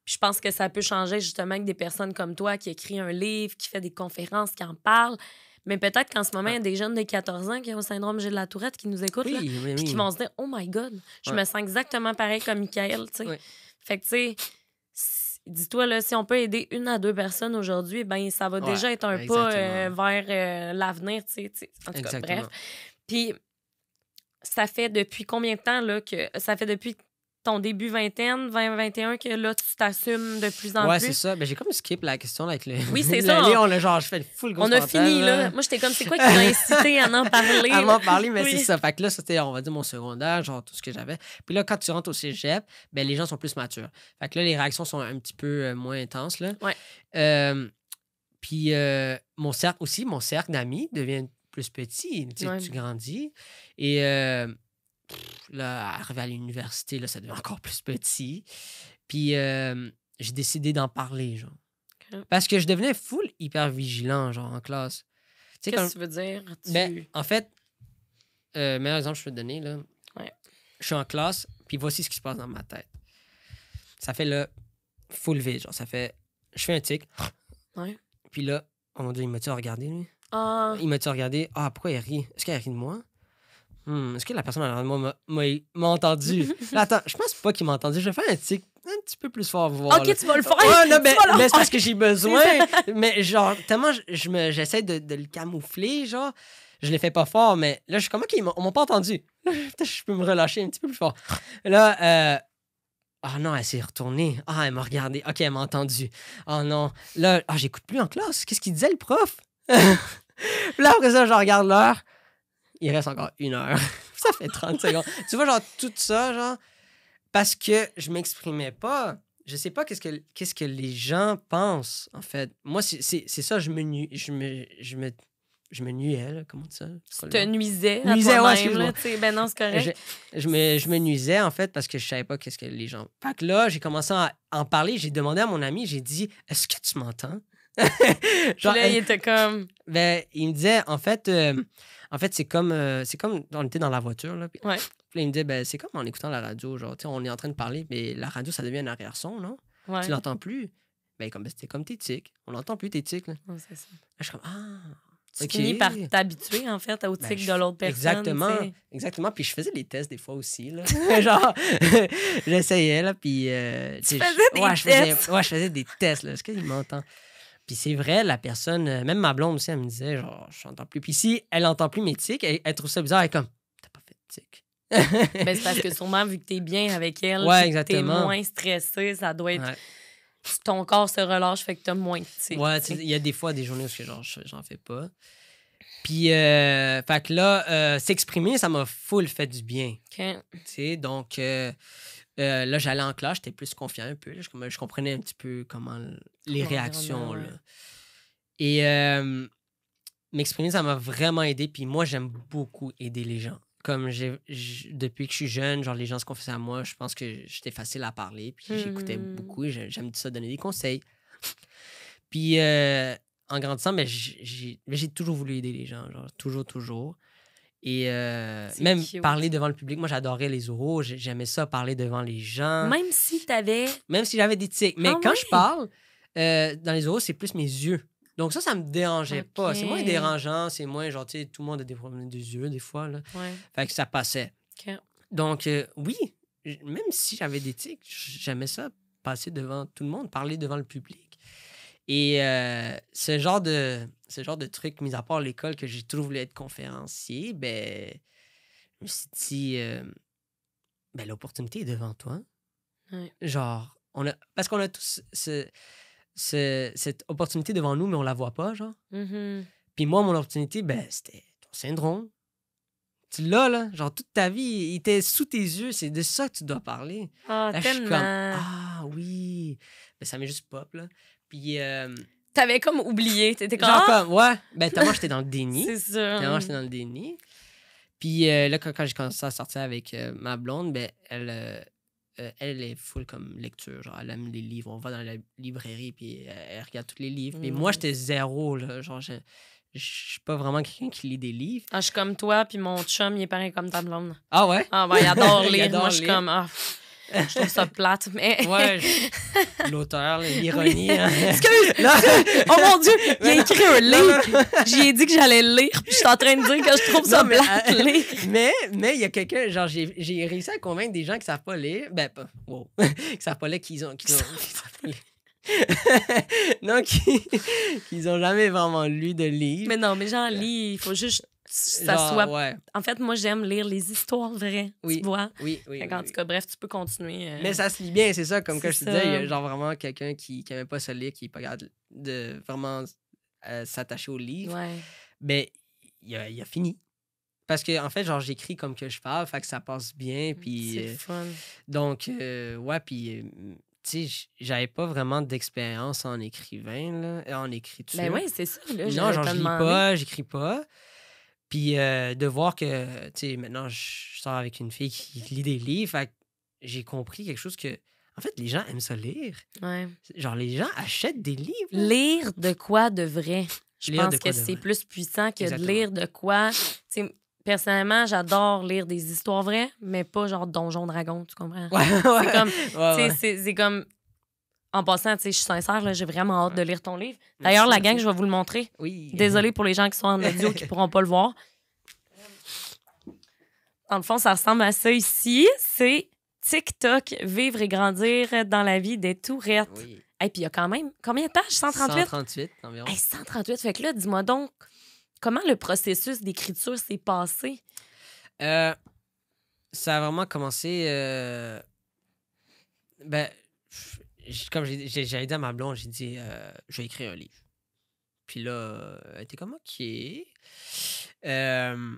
je pense que ça peut changer justement avec des personnes comme toi qui écrit un livre, qui fait des conférences, qui en parlent. Mais peut-être qu'en ce moment, il y a ah. des jeunes de 14 ans qui ont le syndrome de la Tourette qui nous écoutent, qui vont se dire Oh my God, je me sens exactement pareil comme Michael. Fait que, tu sais, dis-toi, là, si on peut aider une à deux personnes aujourd'hui, ben ça va déjà être un pas euh, vers euh, l'avenir, En tout cas, bref. Puis, ça fait depuis combien de temps, là, que ça fait depuis ton début vingtaine, 20-21, que là, tu t'assumes de plus en plus. Ouais, c'est ça. Mais ben, j'ai comme skip la question avec le. Oui, c'est ça. On... a genre, je fais le full gros On a fini, là. Moi, j'étais comme, c'est quoi qui m'a incité à en parler? à m'en parler, mais c'est ça. Fait que là, c'était, on va dire, mon secondaire, genre tout ce que j'avais. Puis là, quand tu rentres au cégep, ben, les gens sont plus matures. Fait que là, les réactions sont un petit peu euh, moins intenses, là. Ouais. Euh, puis euh, mon cercle aussi, mon cercle d'amis devient plus petit. Tu, tu grandis. Et. Euh, là, arrivé à l'université, là, ça devient encore plus petit. Puis euh, j'ai décidé d'en parler, genre. Parce que je devenais full hyper vigilant, genre, en classe. Qu'est-ce que tu veux dire? Ben, en fait, euh, meilleur exemple que je peux te donner, là. Je suis en classe, puis voici ce qui se passe dans ma tête. Ça fait le full vide, genre, ça fait. Je fais un tic. Puis là, on m'a dit, il m'a-tu regardé, lui? Ah. Il m'a-tu regardé? Ah, pourquoi il rit? Est-ce qu'il rit de moi? Hmm, est-ce que la personne en moi m'a entendu? attends, je pense pas qu'il m'a entendu. Je vais faire un tic un petit peu plus fort Ok, tu vas le faire. Oh, non, mais, c'est parce que j'ai besoin. mais genre, tellement j'essaie je, de, le camoufler, genre, je le fais pas fort, mais là, je suis comme, ok, ne m'a pas entendu. je peux me relâcher un petit peu plus fort. Là, euh, oh non, elle s'est retournée. Ah, elle m'a regardé. Ok, elle m'a entendu. Oh non. Là, ah, j'écoute plus en classe. Qu'est-ce qu'il disait le prof? là, après ça, je regarde l'heure il reste encore une heure. ça fait 30 secondes. Tu vois, genre, tout ça, genre, parce que je m'exprimais pas. Je sais pas qu'est-ce que, qu'est-ce que les gens pensent, en fait. Moi, c'est, ça, je me, nu, je me, je me, nuais, là, comment ça? Tu te nuisais à nuisais, ouais, ben non, c'est correct. Je, me, je me nuisais, en fait, parce que je savais pas qu'est-ce que les gens... Fait que là, j'ai commencé à en parler, j'ai demandé à mon ami, j'ai dit, « Est-ce que tu m'entends? » Genre, là, il était comme... Ben, il me disait, en fait... Euh, en fait, c'est comme, euh, c'est comme on était dans la voiture. Là, puis, il me dit ben, c'est comme en écoutant la radio. Genre, on est en train de parler, mais la radio, ça devient un arrière-son. non Tu l'entends plus. Ben, comme, c'était comme tes tics. On n'entend plus tes tics. je suis comme ah. Tu finis par t'habituer, en fait, aux ben, tics de l'autre personne. Exactement. Exactement. Puis je faisais des tests des fois aussi. Là. Genre, j'essayais, là, puis... Euh, tu faisais des tests? Je faisais... Ouais, je faisais des tests, là. Est-ce qu'il m'entend? Puis c'est vrai, la personne, euh, même ma blonde aussi, elle me disait, genre, je n'entends plus. Puis si elle n'entend plus mes tics, elle, trouve ça bizarre, elle est comme, t'as pas fait de tics. ben, c'est parce que sûrement, vu que t'es bien avec elle, tu t'es moins stressé, ça doit être. Ton corps se relâche, fait que t'as moins Ouais, il y a des fois des journées où genre, j'en fais pas. Puis, euh, fait que là, euh, s'exprimer, ça m'a full fait du bien. sais donc, euh, là, j'allais en classe, j'étais plus confiant un peu. je, comprenais un petit peu comment les réactions. Et m'exprimer, ça m'a vraiment aidé. Puis moi, j'aime beaucoup aider les gens. Comme depuis que je suis jeune, genre les gens se confiaient à moi, je pense que j'étais facile à parler. Puis j'écoutais mmh. beaucoup et j'aime ça donner des conseils. puis euh, en grandissant, ben, j'ai toujours voulu aider les gens. Genre, toujours, toujours. Et euh, même parler devant le public, moi j'adorais les oraux, j'aimais ça parler devant les gens. Même si tu avais... Même si j'avais des tics. Mais ah quand je parle, euh, dans les oraux, c'est plus mes yeux. Donc ça, ça me dérangeait pas. C'est moins dérangeant, c'est moins gentil. tout le monde a des problèmes des yeux des fois. Là. Fait que ça passait. Donc euh, oui, même si j'avais des tics, j'aimais ça passer devant tout le monde, parler devant le public. Et euh, ce, genre de, ce genre de truc, mis à part l'école, que j'ai trouvé voulu être conférencier, ben, je me suis dit, euh, ben, l'opportunité est devant toi. Genre, on a, parce qu'on a tous cette opportunité devant nous, mais on la voit pas, genre. Mm-hmm. Puis moi, mon opportunité, ben, c'était ton syndrome. Tu l'as, là. Genre, toute ta vie, il était sous tes yeux. C'est de ça que tu dois parler. Ah, ah oui. Ben, ça m'est juste pop, là. Puis. Euh, T'avais comme oublié. T'étais comme. Genre ah! comme, ouais. Ben, moi, j'étais dans le déni. C'est sûr. moi, j'étais dans le déni. Puis euh, là, quand, j'ai commencé à sortir avec euh, ma blonde, ben, elle. elle est full comme lecture. Genre, elle aime les livres. On va dans la librairie, puis elle, regarde tous les livres. Mais moi, mm. j'étais zéro, là. Genre, je, je suis pas vraiment quelqu'un qui lit des livres. Ah, je suis comme toi, puis mon chum, il est pareil comme ta blonde. Ah ouais? Ah, ben, il adore lire. moi, je suis comme, ah, je trouve ça plate, mais. l'auteur, l'ironie. Hein. Excuse! Oh mon Dieu! Il a écrit un livre! j'ai dit que j'allais le lire, puis je suis en train de dire que je trouve ça plate, euh, mais Mais il y a quelqu'un, genre, j'ai réussi à convaincre des gens qui ne savent pas lire. Ben, pas. Wow. qui savent pas lire, qu'ils ont. savent pas lire. non, qu'ils n'ont jamais vraiment lu de livre. Mais non, mais genre, euh. lis. Il faut juste ça soit. En fait, moi, j'aime lire les histoires vraies, oui, tu vois. Oui, oui. en tout bref, tu peux continuer. Euh, Mais ça se lit bien, c'est ça, comme que je te disais, il y a genre vraiment quelqu'un qui n'aimait pas se lire, qui n'est pas de vraiment euh, s'attacher au livre. Mais il a, a fini. Parce que, en fait, genre, j'écris comme que je parle, fait que ça passe bien. Mm, puis, c'est euh, fun. Donc, ouais, puis j'avais pas vraiment d'expérience en écrivain, là, en écriture. Ben oui, c'est ça. non, genre, je lis pas, j'écris pas. Puis euh, de voir que, tu sais, maintenant, je sors avec une fille qui lit des livres. J'ai compris quelque chose que. En fait, les gens aiment ça lire. Ouais. Genre, les gens achètent des livres. Lire de quoi de vrai. Je pense que c'est plus puissant que de lire de quoi. sais, personnellement, j'adore lire des histoires vraies, mais pas genre Donjon Dragon, tu comprends? Ouais, ouais. ouais, c'est comme en passant, tu sais, je suis sincère, j'ai vraiment hâte de lire ton livre. D'ailleurs, la gang, je vais vous le montrer. Oui. Désolée pour les gens qui sont en audio qui ne pourront pas le voir. Dans le fond, ça ressemble à ça ici. C'est TikTok, vivre et grandir dans la vie des tourettes. Et puis il y a quand même combien de pages 138 138 environ. 138. Fait que là, dis-moi donc, comment le processus d'écriture s'est passé euh, Ça a vraiment commencé. Euh, ben, comme j'ai dit à ma blonde, j'ai dit, euh, je vais écrire un livre. Puis là, elle était comme, OK. Euh,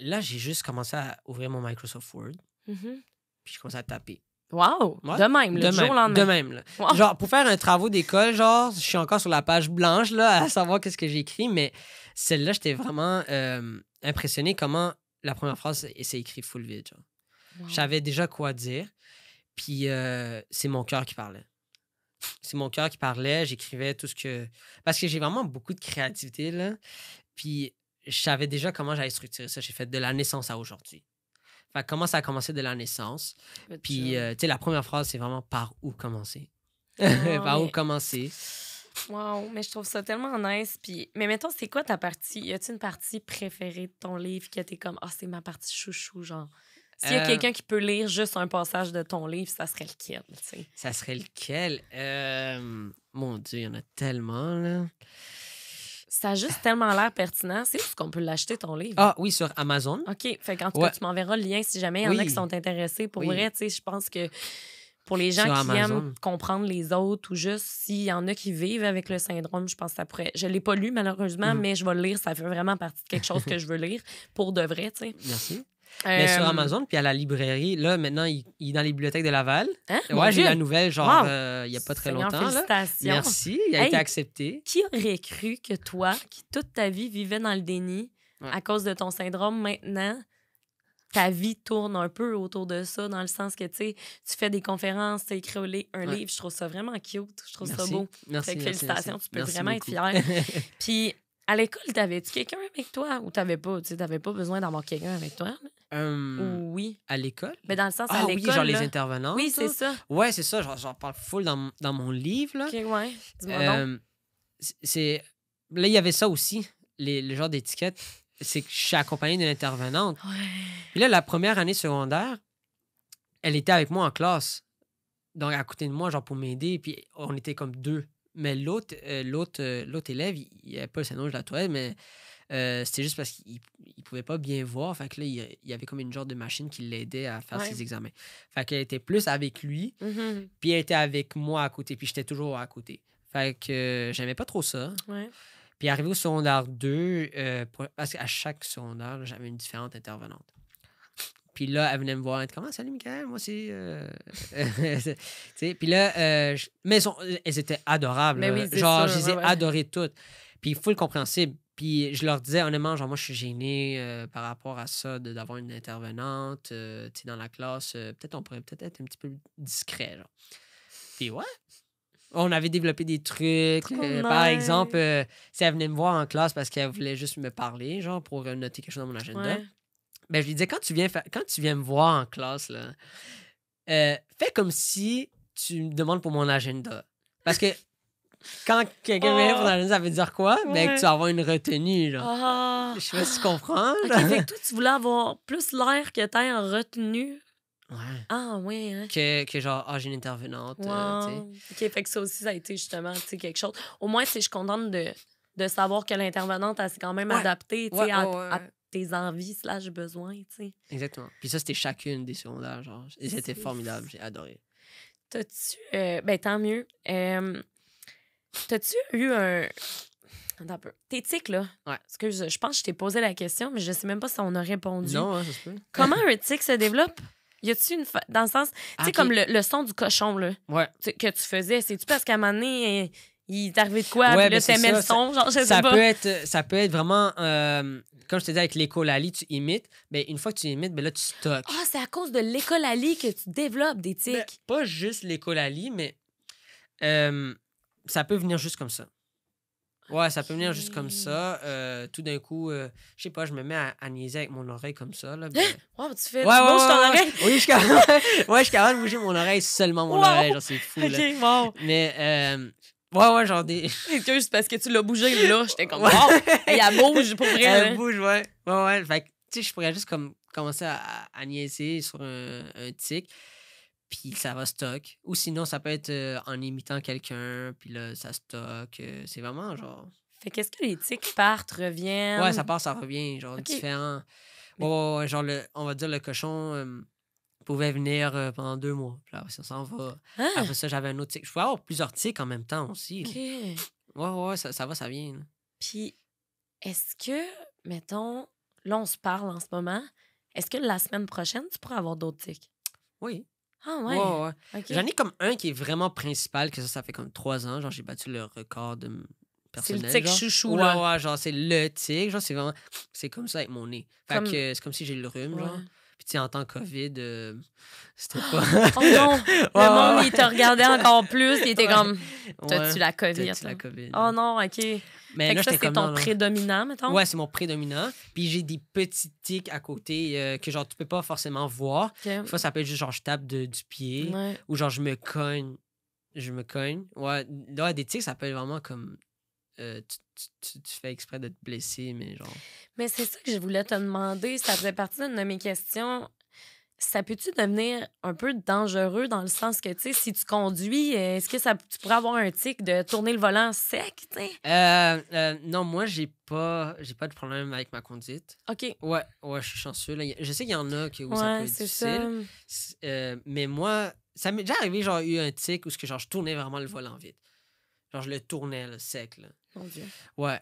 là, j'ai juste commencé à ouvrir mon Microsoft Word. Mm-hmm. Puis je commençais à taper. Wow! De même, le jour même, De même. Genre, pour faire un travail d'école, genre, je suis encore sur la page blanche, là, à savoir qu'est-ce que j'écris, mais celle-là, j'étais vraiment euh, impressionné comment la première phrase s'est écrite full vide. J'avais déjà quoi dire. Puis euh, c'est mon cœur qui parlait. C'est mon cœur qui parlait. J'écrivais tout ce que. Parce que j'ai vraiment beaucoup de créativité, là. Puis je savais déjà comment j'allais structurer ça. J'ai fait de la naissance à aujourd'hui. Fait comment ça a commencé de la naissance. Puis, euh, tu sais, la première phrase, c'est vraiment par où commencer. Ah, par où commencer. Wow, mais je trouve ça tellement nice. Puis, mais mettons, c'est quoi ta partie? Y a-t-il une partie préférée de ton livre que t'es comme, ah, c'est ma partie chouchou, genre? S'il y a euh, quelqu'un qui peut lire juste un passage de ton livre, ça serait lequel? Ça serait lequel? Euh, mon Dieu, il y en a tellement, là. Ça a juste tellement l'air pertinent. C'est où qu'on peut l'acheter, ton livre. Ah oui, sur Amazon. OK. Fait tout cas, tu m'enverras le lien si jamais il y en a qui sont intéressés. Pour vrai, je pense que pour les gens qui aiment comprendre les autres ou juste s'il y en a qui vivent avec le syndrome, je pense que ça pourrait. Je ne l'ai pas lu malheureusement, mhm. mais je vais le lire. Ça fait vraiment partie de quelque chose que je veux lire pour de vrai. tu sais. Merci. Mais sur euh, Amazon, puis à la librairie, là, maintenant, il, est dans les bibliothèques de Laval. Hein? j'ai la nouvelle, genre, euh, il n'y a pas très longtemps. Là. Merci, il a été accepté. Qui aurait cru que toi, qui toute ta vie vivais dans le déni, à cause de ton syndrome, maintenant, ta vie tourne un peu autour de ça, dans le sens que, tu sais, tu fais des conférences, tu écrit un livre. Je trouve ça vraiment cute. Je trouve ça beau. Merci, félicitations, tu peux vraiment être fier. puis, à l'école, t'avais-tu quelqu'un avec toi ou t'avais pas? Tu t'avais pas besoin d'avoir quelqu'un avec toi? Oui, à l'école. Mais dans le sens à ah l'école. genre les intervenants. Oui, c'est ça. Ouais, c'est ça. J'en parle full dans, mon livre. Là. Ok, ouais. c'est là il y avait ça aussi, les, le genre d'étiquette. C'est que je suis accompagnée d'une intervenante. Ouais. Puis là, la première année secondaire, elle était avec moi en classe, donc à côté de moi, genre pour m'aider. Puis on était comme deux. Mais l'autre, euh, l'autre, euh, l'autre élève, il, n'y avait pas le syndrome de la toilette, mais euh, c'était juste parce qu'il ne pouvait pas bien voir. Fait que là, il y avait comme une genre de machine qui l'aidait à faire ses examens. Fait qu'elle était plus avec lui, mhm. puis elle était avec moi à côté, puis j'étais toujours à côté. Fait que j'aimais pas trop ça. Puis arrivé au secondaire 2, euh, parce qu'à chaque secondaire, j'avais une différente intervenante. Puis là, elle venait me voir, elle était comme ah, Salut Michael, moi c'est. Euh, puis là, mais elles, étaient adorables. genre, je les ai adorées toutes. Puis full compréhensible. Puis je leur disais, honnêtement, genre, moi, je suis gêné euh, par rapport à ça, d'avoir une intervenante euh, sais dans la classe. Euh, peut-être on pourrait peut-être être un petit peu discret. Genre. Puis ouais. On avait développé des trucs. Par exemple, si elle venait me voir en classe parce qu'elle voulait juste me parler, genre, pour noter quelque chose dans mon agenda, ben, je lui disais, quand tu viens, quand tu viens me voir en classe, là, fais comme si tu me demandes pour mon agenda. Parce que quand quelqu'un met pour ah. ça veut dire quoi? mais ben, que tu vas avoir une retenue, là. Ah. Je sais pas si tu comprends. fait que toi, tu voulais avoir plus l'air que t'es en retenue. Ouais. Ah, oui. Hein. Que, que, genre, ah, j'ai une intervenante. Euh, tu sais OK, fait que ça aussi, ça a été justement quelque chose. Au moins, je suis contente de, de savoir que l'intervenante, elle s'est quand même adaptée à, à tes envies slash besoins, tu sais. Exactement. Puis ça, c'était chacune des secondaires, genre. Et c'était formidable, j'ai adoré. T'as-tu... Euh, ben, tant mieux. T'as-tu eu un. Tes tic, là. Ouais. que je pense que je t'ai posé la question, mais je sais même pas si on a répondu. Non, hein, Comment un tic se développe? Y a-tu une. Dans le sens. Tu sais, comme le, son du cochon, là. Ouais. Que tu faisais. C'est-tu parce qu'à un moment donné, il t'arrivait de quoi? là, ben, le son. Genre, ça Peut être, ça peut être vraiment. Euh, comme je te disais, avec l'écolalie, tu imites. Mais ben, une fois que tu imites, ben là, tu stockes. Ah, c'est à cause de l'écolalie que tu développes des tics. Ben, pas juste l'écolalie, mais. Euh, ça peut venir juste comme ça. Ouais, ça peut venir juste comme ça. Euh, tout d'un coup, euh, je sais pas, je me mets à, à, niaiser avec mon oreille comme ça. Là, mais... wow, tu fais ouais, ouais, ouais, ton oreille? Oui, je suis capable, ouais, je de bouger mon oreille, seulement mon oreille. Genre, c'est fou. Là. Mais, euh, ouais, ouais, genre des. C'est parce que tu l'as bougé là, j'étais comme, wow, elle bouge pour vrai. Elle bouge, ouais. Ouais, ouais. Fait tu sais, je pourrais juste comme commencer à, à niaiser sur un tic puis ça va stock. Ou sinon, ça peut être euh, en imitant quelqu'un, puis là, ça stock. Euh, c'est vraiment ah. genre. Fait qu'est-ce que les tics partent, reviennent? Ouais, ça part, ça revient, genre différent. genre, le, on va dire le cochon pouvait venir euh, pendant deux mois. Puis là, ça s'en va. Ah! Après ça, j'avais un autre tic. Je pouvais avoir plusieurs tics en même temps aussi. Ouais, ouais, ça, va, ça vient. Puis, est-ce que, mettons, là, on se parle en ce moment. Est-ce que la semaine prochaine, tu pourras avoir d'autres tics? Oui. Ah ouais? J'en ai comme un qui est vraiment principal, que ça, ça fait comme trois ans. Genre, j'ai battu le record de personnel. C'est le tic chouchou, là. genre, c'est le tic. Genre, c'est vraiment... C'est comme ça avec mon nez. Fait que c'est comme si j'ai le rhume, genre. Puis, tu sais, en temps COVID, euh, c'était quoi oh non! Le monde, il te regardait encore plus. Il était comme... tu la T'as-tu la COVID? Oh non, OK. Mais là, c'est ton prédominant, mettons? Ouais, c'est mon prédominant. Puis j'ai des petits tics à côté euh, que, genre, tu peux pas forcément voir. Des fois, ça peut être juste, genre, je tape de, du pied ou, genre, je me cogne. Je me cogne. Ouais, là, des tics, ça peut être vraiment comme. Euh, tu, tu, fais exprès de te blesser, mais genre. Mais c'est ça que je voulais te demander. Ça faisait partie de mes questions ça peut-tu devenir un peu dangereux dans le sens que, tu sais, si tu conduis, euh, est-ce que ça, tu pourrais avoir un tic de tourner le volant sec, tu euh, euh, non, moi, j'ai pas, j'ai pas de problème avec ma conduite. OK. Ouais, ouais, je suis chanceux. Je sais qu'il y en a qui, où ça mais moi, ça m'est déjà arrivé, genre, eu un tic où que, genre, je tournais vraiment le volant vite. Genre, je le tournais, le sec, là. Mon Dieu. Ouais.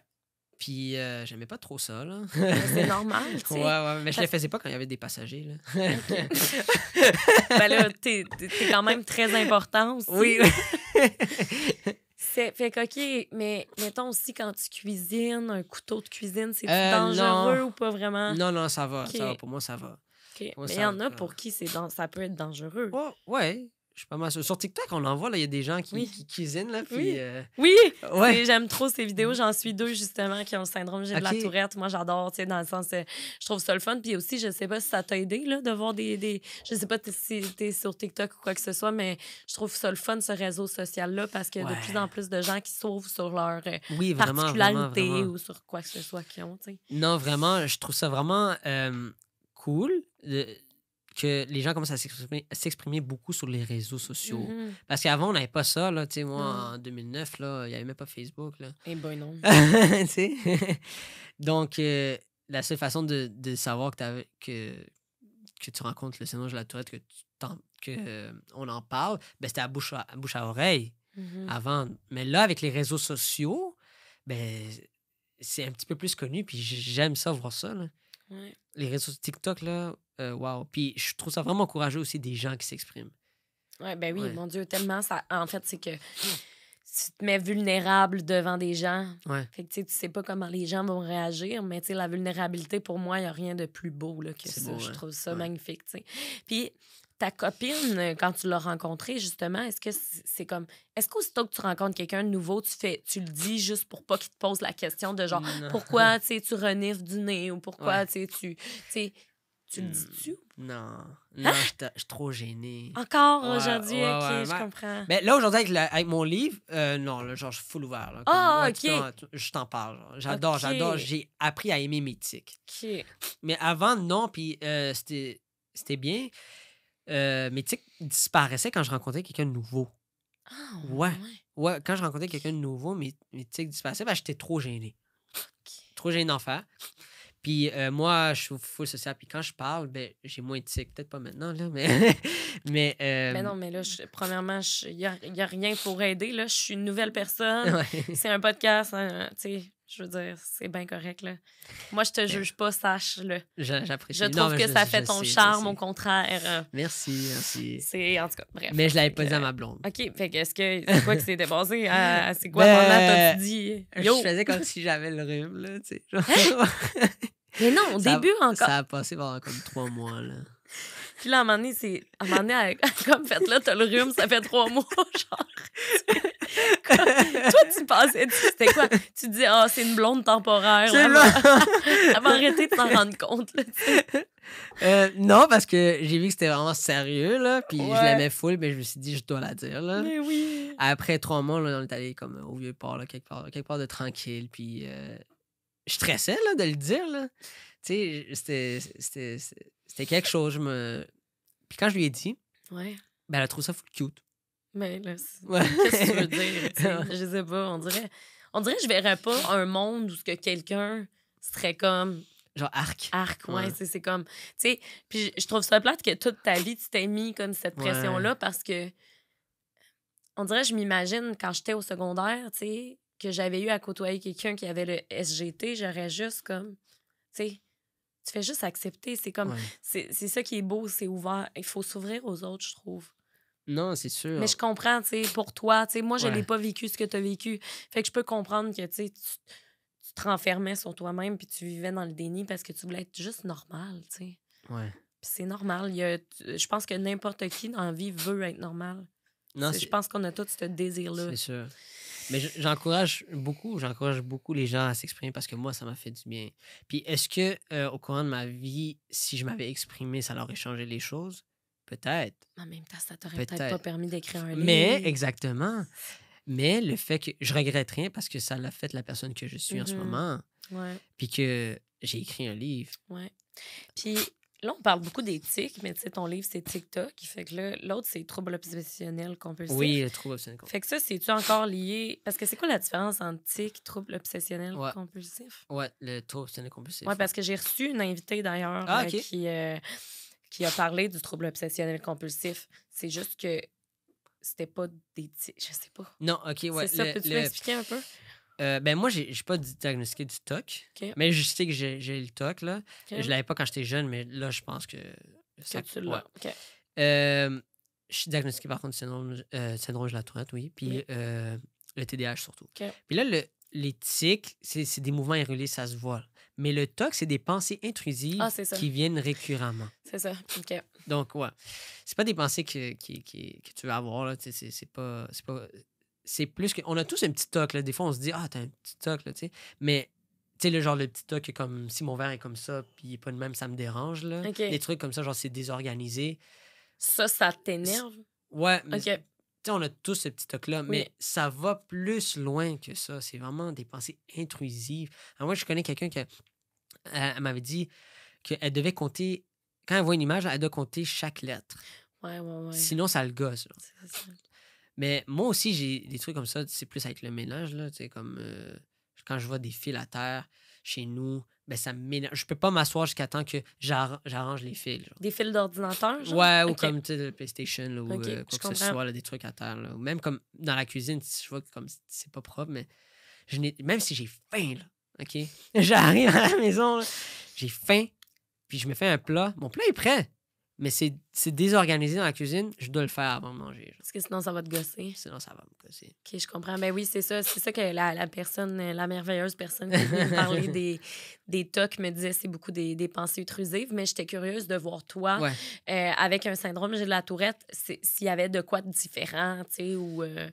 Puis euh, j'aimais pas trop ça. Là. c'est normal. Ouais, ouais, mais je le faisais pas quand il y avait des passagers. Là. ben là, t'es, quand même très important aussi. Oui. c'est, fait OK, mais mettons aussi quand tu cuisines, un couteau de cuisine, c'est euh, dangereux ou pas vraiment? Non, non, ça va, Pour moi, ça va. mais il y en a pour qui c'est dans... ça peut être dangereux. Oh, ouais. Je pas mal Sur TikTok, on en voit, il y a des gens qui, cuisinent. Là, puis, oui, euh, j'aime trop ces vidéos. J'en suis deux, justement, qui ont le syndrome j'ai de la tourette. Moi, j'adore, tu sais, dans le sens, euh, je trouve ça le fun. Puis aussi, je sais pas si ça t'a aidé là, de voir des, des... Je sais pas si t'es sur TikTok ou quoi que ce soit, mais je trouve ça le fun, ce réseau social-là, parce qu'il y a de plus en plus de gens qui s'ouvrent sur leur euh, particularité ou sur quoi que ce soit qu'ils ont. Non, vraiment, je trouve ça vraiment cool que les gens commencent à s'exprimer beaucoup sur les réseaux sociaux. Mhm. Parce qu'avant, on n'avait pas ça. Là, moi, en 2009, il n'y avait même pas Facebook. Là. et eh ben non. Donc, euh, la seule façon de, de savoir que, que, que tu rencontres le syndrome de la tourette, que qu'on euh, on en parle, ben, c'était à bouche à, bouche à oreille mhm. avant. Mais là, avec les réseaux sociaux, ben, c'est un petit peu plus connu. Puis j'aime ça, voir ça. Là. Les réseaux TikTok, là, euh, wow. Puis je trouve ça vraiment courageux aussi des gens qui s'expriment. Ouais, ben oui, mon Dieu, tellement ça. En fait, c'est que tu te mets vulnérable devant des gens. Fait que tu sais, pas comment les gens vont réagir, mais tu la vulnérabilité, pour moi, il n'y a rien de plus beau là, que ça. Je hein. trouve ça magnifique, tu sais. Puis ta copine, euh, quand tu l'as rencontrée, justement, est-ce que c'est comme. Est-ce qu'aussitôt que tu rencontres quelqu'un de nouveau, tu fais tu le dis juste pour pas qu'il te pose la question de genre pourquoi tu renifles du nez ou pourquoi tu. sais tu le hmm. dis-tu? Non. Hein? Non, je suis trop gênée. Encore aujourd'hui, ok, je comprends. Mais là, aujourd'hui, avec, mon livre, euh, non, genre, je suis full ouvert. Là, ah, ok. je t'en parle. J'adore, j'adore. J'ai appris à aimer mes Ok. Mais avant, non, puis euh, c'était bien. Euh, disparaissait quand je rencontrais quelqu'un de nouveau. Ah, ouais. ouais. quand je rencontrais quelqu'un de nouveau, mes, tics disparaissaient, j'étais trop gênée. Trop gêné d'en faire. Puis euh, moi, je suis full social. Puis quand je parle, ben, j'ai moins de tic. Peut-être pas maintenant, là, mais. mais, euh, mais non, mais là, premièrement, il n'y a, rien pour aider. Là. Je suis une nouvelle personne. C'est un podcast. Hein, sais je veux dire, c'est bien correct. Là. Moi, je te juge pas, sache-le. J'apprécie. Je trouve que ça fait ton charme, au contraire. Euh. Merci, merci. C'est, en tout cas, bref. Mais je l'avais pas dit à ma blonde. OK, fait que est-ce que c'est quoi que s'est basé? Ah, c'est quoi, pendant t'as dit? Euh, je faisais comme si j'avais le rhume, là, tu sais. Hein? Mais non, au début encore. Ça a passé pendant comme trois mois, là. Puis là, à un moment donné, c'est. À un moment donné, comme fait là, t'as le rhume, ça fait trois mois, genre. Toi, tu pensais, tu c'était quoi? Tu dis, ah, c'est une blonde temporaire. Elle va... arrêter de t'en rendre compte. Euh, non, parce que j'ai vu que c'était vraiment sérieux, là, puis je l'aimais full, mais je me suis dit, je dois la dire. Là. oui. Après trois mois, on est allé comme au vieux port, quelque, part, quelque part de tranquille, puis euh, je stressais là, de le dire. Là. Tu sais, c'était quelque chose. Je me... Puis quand je lui ai dit, ben, elle a trouvé ça fou cute. Mais ben, là, qu'est-ce que tu veux dire? je sais pas, on dirait. On dirait que je verrais pas un monde où ce que quelqu'un serait comme. Genre arc. Arc, ouais, c'est comme. Tu sais, puis je trouve ça plate que toute ta vie, tu t'es mis comme cette pression-là parce que. On dirait, je m'imagine quand j'étais au secondaire, tu sais, que j'avais eu à côtoyer quelqu'un qui avait le SGT, j'aurais juste comme. Tu sais, tu fais juste accepter. C'est comme. C'est ça qui est beau, c'est ouvert. Il faut s'ouvrir aux autres, je trouve. Non, c'est sûr. Mais je comprends, tu sais, pour toi, tu sais, moi, je n'ai pas vécu ce que tu as vécu. Fait que je peux comprendre que, tu tu te renfermais sur toi-même puis tu vivais dans le déni parce que tu voulais être juste normal, tu sais. Ouais. c'est normal. Il y je pense que n'importe qui dans la vie veut être normal. Non, je pense qu'on a tous ce désir-là. C'est sûr. Mais j'encourage beaucoup, j'encourage beaucoup les gens à s'exprimer parce que moi, ça m'a fait du bien. Puis est-ce que euh, au courant de ma vie, si je m'avais exprimé, ça leur aurait changé les choses? Peut-être. En même temps, ça t'aurait peut-être pas permis d'écrire un livre. Mais, exactement. Mais le fait que je regrette rien parce que ça l'a fait la personne que je suis en ce mm-hmm. moment. Ouais. Puis que j'ai écrit un livre. Ouais. Puis là, on parle beaucoup d'éthique, mais tu sais, ton livre, c'est TikTok. Fait que là, l'autre, c'est trouble obsessionnel compulsif. Oui, le trouble obsessionnel Fait que ça, c'est-tu encore lié? Parce que c'est quoi la différence entre tic, trouble obsessionnel compulsif? Ouais, le trouble obsessionnel compulsif. Ouais, parce que j'ai reçu une invitée d'ailleurs ah, euh, qui. Euh, qui a parlé du trouble obsessionnel compulsif. C'est juste que c'était pas des. Je sais pas. Non, OK, ouais. C'est ça, peux-tu m'expliquer un peu? Euh, ben moi, j'ai pas diagnostiqué du TOC, mais je sais que j'ai, le TOC. Là. Je l'avais pas quand j'étais jeune, mais là, je pense que... Ça, euh, je suis diagnostiqué par contre syndrome, euh, syndrome de la tourette, oui, puis le TDAH surtout. Puis là, le, les tics, c'est, c'est des mouvements irréguliers, ça se voit. Mais le TOC, c'est des pensées intrusives ah, qui viennent récurremment. C'est ça. OK. Donc, ouais. C'est pas des pensées que, qui, que tu vas avoir, là. C'est pas. C'est pas. C'est plus que. On a tous un petit TOC, là. Des fois, on se dit, ah, t'as un petit TOC, là, tu Mais tu sais, le genre, le petit toc, comme si mon verre est comme ça, puis il est pas de même, ça me dérange, là. Des trucs comme ça, genre, c'est désorganisé. Ça, ça t'énerve? Ouais. Mais on a tous ce petit toc-là, mais ça va plus loin que ça. C'est vraiment des pensées intrusives. moi, je connais quelqu'un qui m'avait dit qu'elle devait compter, quand elle voit une image, elle doit compter chaque lettre. Ouais, ouais, ouais. Sinon, ça le gosse. Mais moi aussi, j'ai des trucs comme ça. C'est plus avec le ménage. Là, comme, euh, quand je vois des fils à terre chez nous, je ben, ça Je peux pas m'asseoir jusqu'à temps que j'arrange les fils. Des fils d'ordinateur, Ouais, ou comme, PlayStation, ou euh, quoi que ce soit, des trucs à terre. Ou même comme dans la cuisine, je vois que comme c'est pas propre, mais je même si j'ai faim, là, OK? J'arrive à la maison, j'ai faim, puis je me fais un plat. Mon plat est prêt. Mais c'est désorganisé dans la cuisine, je dois le faire avant de manger. Parce que sinon, ça va te gosser. Sinon, ça va me gosser. OK, je comprends. Mais ben oui, c'est ça. C'est ça que la, personne, la merveilleuse personne qui me parler des, des toc me disait, c'est beaucoup des, pensées intrusives. Mais j'étais curieuse de voir toi, euh, avec un syndrome, j'ai de la tourette, s'il y avait de quoi de différent, tu sais, ou... Euh,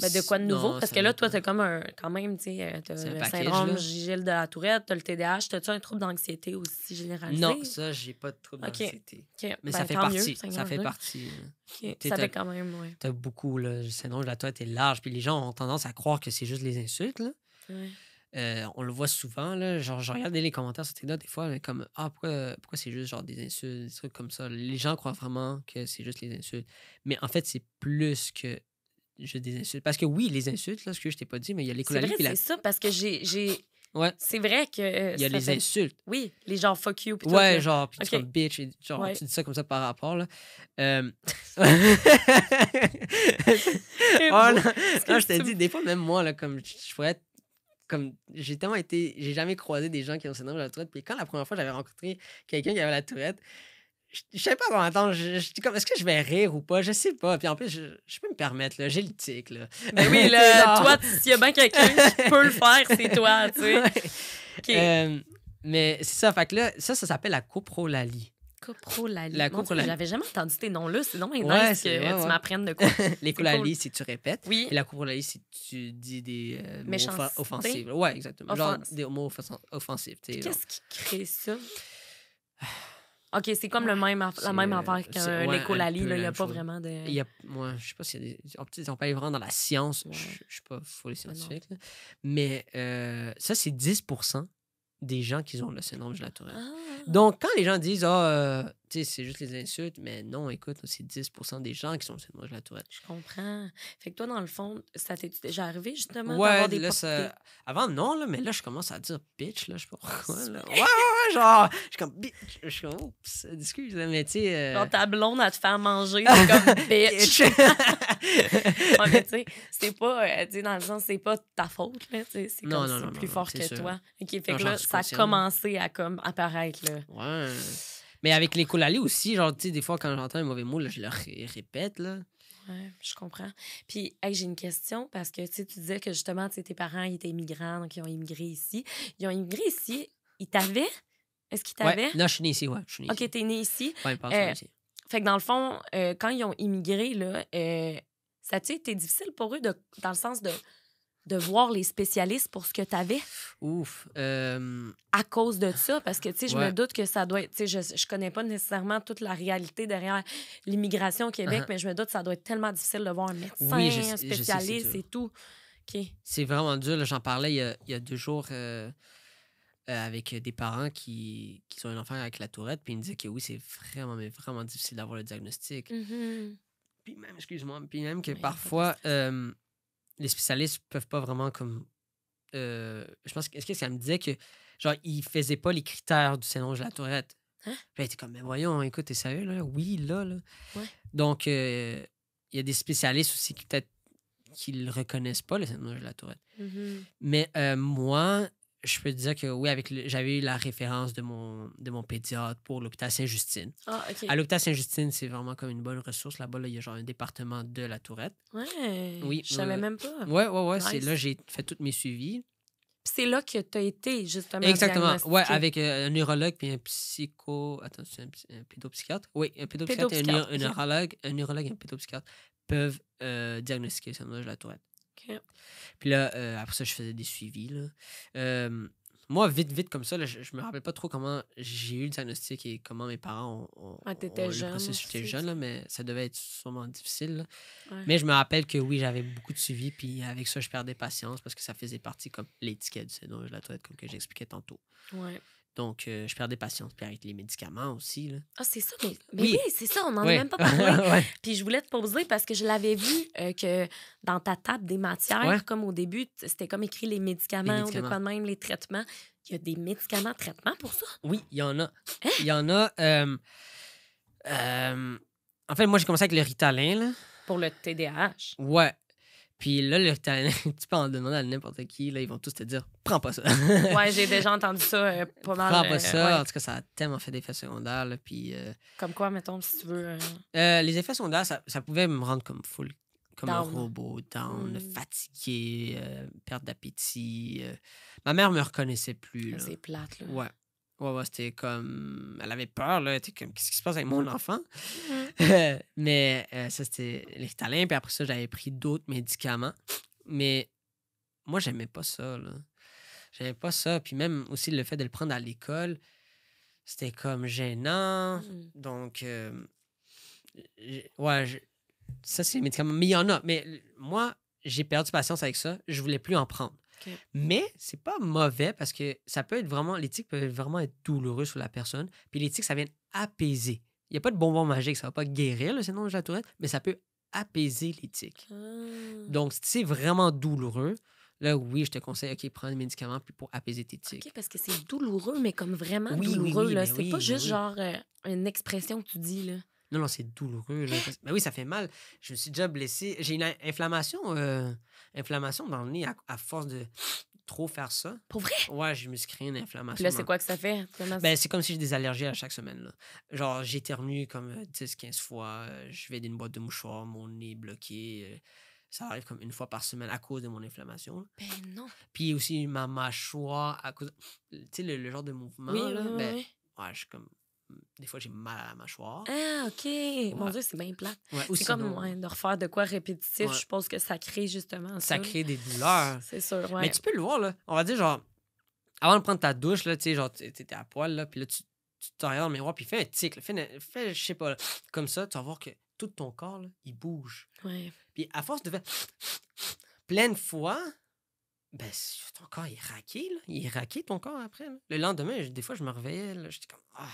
ben, de quoi de nouveau? parce que là, toi, t'as comme un. Quand même, tu sais, euh, t'as le syndrome de la Tourette, t'as le TDAH, t'as-tu un trouble d'anxiété aussi généralisé? Non, ça, j'ai pas de trouble d'anxiété. Mais ben, ça, fait partie, ça fait partie. Ça fait quand même, T'as beaucoup, Le syndrome de la Tourette est large. Puis les gens ont tendance à croire que c'est juste les insultes, là. Euh, on le voit souvent, là. Genre, je regardais les commentaires sur TikTok des fois, comme Ah, pourquoi, pourquoi c'est juste genre des insultes, des trucs comme ça. Les gens croient vraiment que c'est juste les insultes. Mais en fait, c'est plus que je des insultes. Parce que oui, les insultes, là, ce que je t'ai pas dit, mais il y a les C'est vrai, c'est ça, parce que j'ai. Ouais. C'est vrai que. Euh, il y a les insultes. Oui, les gens fuck you. ouais, genre, pis tu comme bitch, genre, tu dis ça comme ça par rapport, là. Euh... Oh, non, je t'ai dit, des fois, même moi, là, comme je pourrais être comme j'ai tellement été j'ai jamais croisé des gens qui ont ce nom de la tourette puis quand la première fois j'avais rencontré quelqu'un qui avait la tourette je sais pas comment attendre. Je, je comme, est-ce que je vais rire ou pas? Je sais pas. Puis en plus, je, peux me permettre, là, j'ai le tic. Là. Mais ben oui, là, toi, s'il y a bien quelqu'un qui peut le faire, c'est toi, tu sais. Euh, mais c'est ça, fait que là, ça, ça s'appelle la coprolalie. Coprolalie. La coprolalie. J'avais jamais entendu tes noms-là. C'est non, ouais, que tu m'apprennes de quoi. L'écolalie, cool. si tu répètes. Oui. Et la coprolalie, si tu dis des euh, mots offensifs. Ouais, exactement. Genre des mots offensifs. Qu'est-ce qui crée ça? OK, c'est comme le même la même affaire qu'un ouais, écolalie. Il n'y a pas vraiment de. Il y a, moi, je sais pas s'il y a des... on peut aller vraiment dans la science. Je ne suis pas les ah scientifique. scientifiques, mais euh, ça, c'est 10 des gens qui ont le syndrome de la Tourette. Ah. Donc, quand les gens disent, ah, euh, tu sais, c'est juste les insultes, mais non, écoute, c'est 10 des gens qui ont le syndrome de la Tourette. Je comprends. Fait que toi, dans le fond, ça t'est déjà arrivé, justement, ouais, d'avoir des là, Avant, non, là, mais là, je commence à dire bitch, là, je sais pas ah, pourquoi. Ouais, ouais, ouais, genre, je suis comme bitch. Je suis comme, oups, excuse, mais tu sais. Euh, ta blonde à te faire manger, c'est comme bitch. Ah, tu sais, c'est pas, euh, dans le sens, c'est pas ta faute, là, c'est comme non, c'est plus fort que toi. fait que là, ça a commencé à comme apparaître, là. Ouais. Mais avec les collalés aussi, genre, tu sais, des fois, quand j'entends un mauvais mot, là, je le répète, là. Ouais, je comprends. Puis, j'ai une question parce que tu disais que justement, tes parents ils étaient immigrants, donc ils ont immigré ici. Ils ont immigré ici. Ils t'avaient? Est-ce qu'ils t'avaient? Non, je suis né ici, ouais. Je suis ok, t'es née ici. Euh, ici. Fait que dans le fond, euh, quand ils ont immigré, là, ça tu tu été difficile pour eux, dans le sens de, de voir les spécialistes pour ce que tu avais? Ouf. Euh, à cause de ça, parce que, tu sais, je me doute que ça doit être. Tu sais, je, ne connais pas nécessairement toute la réalité derrière l'immigration au Québec, uh-huh. mais je me doute que ça doit être tellement difficile de voir un médecin, un spécialiste et tout. C'est vraiment dur. J'en parlais il y, a, deux jours. Euh, euh, avec des parents qui, qui sont un enfant avec la tourette, puis ils me disaient que oui, c'est vraiment, mais vraiment difficile d'avoir le diagnostic. Mm-hmm. Puis même, excuse-moi, puis même que parfois, les spécialistes peuvent pas vraiment comme. je pense quest ce que ça me disait que, genre, ils faisaient pas les critères du syndrome de la Tourette? Hein? Puis comme, mais voyons, écoute, t'es sérieux, là? Oui, là, là. Donc, il y a des spécialistes aussi qui peut-être qu'ils le reconnaissent pas, le syndrome de la Tourette. Mm-hmm. Mais moi, je peux te dire que oui, avec j'avais eu la référence de mon, de mon pédiatre pour l'hôpital saint justine ah, À l'hôpital saint justine c'est vraiment comme une bonne ressource. Là-bas, il y a genre un département de la tourette. oui, je savais même pas. Oui, oui, oui. C'est là j'ai fait tous mes suivis. c'est là que tu as été, justement. Exactement. Ouais, avec euh, un neurologue puis un psycho. Attends, un, pédopsychiatre. Oui, un pédopsychiatre, Et un, neurologue, un et un pédopsychiatre peuvent euh, diagnostiquer le syndrome de la tourette. Puis là, euh, après ça, je faisais des suivis. Là. moi, vite, vite comme ça, je, me rappelle pas trop comment j'ai eu le diagnostic et comment mes parents ont. ont ah, t'étais jeune. J'étais jeune, là, mais ça devait être sûrement difficile. Mais je me rappelle que oui, j'avais beaucoup de suivis puis avec ça, je perdais patience parce que ça faisait partie comme l'étiquette c'est donc la toilette, comme que j'expliquais tantôt. Ouais. Donc, euh, je perds des patients, Puis avec les médicaments aussi. Ah, c'est ça. Mais, oui, c'est ça. On n'en a même pas parlé. Puis je voulais te poser parce que je l'avais vu euh, que dans ta table des matières, comme au début, c'était comme écrit les médicaments, ou même, les traitements. Il y a des médicaments traitements pour ça? Oui, il y en a. Hein? Il y en a. Euh, en fait, moi, j'ai commencé avec le Ritalin. Là. Pour le TDAH. Ouais. Puis là, tu peux en demander à n'importe qui, là, ils vont tous te dire prends pas ça. ouais, j'ai déjà entendu ça euh, pas mal. Prends pas euh, ça. En tout cas, ça a tellement fait d'effets secondaires. puis, euh, Comme quoi, mettons, si tu veux. les effets secondaires, ça, pouvait me rendre comme full, comme un robot, down, mm. fatigué, perte d'appétit. ma mère me reconnaissait plus. C'est plate, là. Ouais. Ouais, c'était comme. Elle avait peur, là. c'était comme, qu'est-ce qui se passe avec mon enfant? mais euh, ça, c'était talins. Puis après ça, j'avais pris d'autres médicaments. Mais moi, j'aimais pas ça, là. J'aimais pas ça. Puis même aussi le fait de le prendre à l'école, c'était comme gênant. Mm. Donc, euh, ouais, ça, c'est les médicaments. Mais il y en a. Mais moi, j'ai perdu patience avec ça. Je voulais plus en prendre. Mais c'est pas mauvais parce que ça peut être vraiment, l'éthique peut vraiment être douloureux sur la personne. Puis l'éthique, ça vient apaiser. Il n'y a pas de bonbon magique, ça va pas guérir le syndrome de la tourette, mais ça peut apaiser l'éthique. Ah. Donc, si c'est vraiment douloureux, là, oui, je te conseille, OK, prends des médicaments pour apaiser tes tiques. OK, parce que c'est douloureux, mais comme vraiment douloureux. c'est pas juste genre euh, une expression que tu dis. Là. Non, non, c'est douloureux. Là. Ben oui, ça fait mal. Je me suis déjà blessé. J'ai une inflammation, euh, inflammation dans le nez à, force de trop faire ça. Pour vrai? Ouais, je me suis créé une inflammation. là, c'est quoi que ça fait? Ben, c'est comme si j'ai des allergies à chaque semaine. Là. Genre, j'éternue comme 10-15 euh, fois. Euh, je vais d'une boîte de mouchoirs, mon nez est bloqué. Ça arrive comme une fois par semaine à cause de mon inflammation. Ben non. Puis aussi ma mâchoire à cause. Tu sais, le, genre de mouvement. là, ben, Ouais, je suis comme des fois, j'ai mal à la mâchoire. Ah, OK. Mon Dieu, c'est bien plat. c'est comme de refaire de quoi répétitif. Je pense que ça crée justement ça. crée des douleurs. C'est sûr, Mais tu peux le voir, là. On va dire, genre, avant de prendre ta douche, là, tu sais, genre, t'étais à poil, là, puis là, tu te regardes dans le miroir, puis fais un tic, là, fais, fais, je sais pas, comme ça, tu vas voir que tout ton corps, il bouge. Puis à force de faire plein de fois, ben, ton corps est raqué, là. Il est ton corps, après. Le lendemain, des fois, je me réveillais, j'étais comme, ah,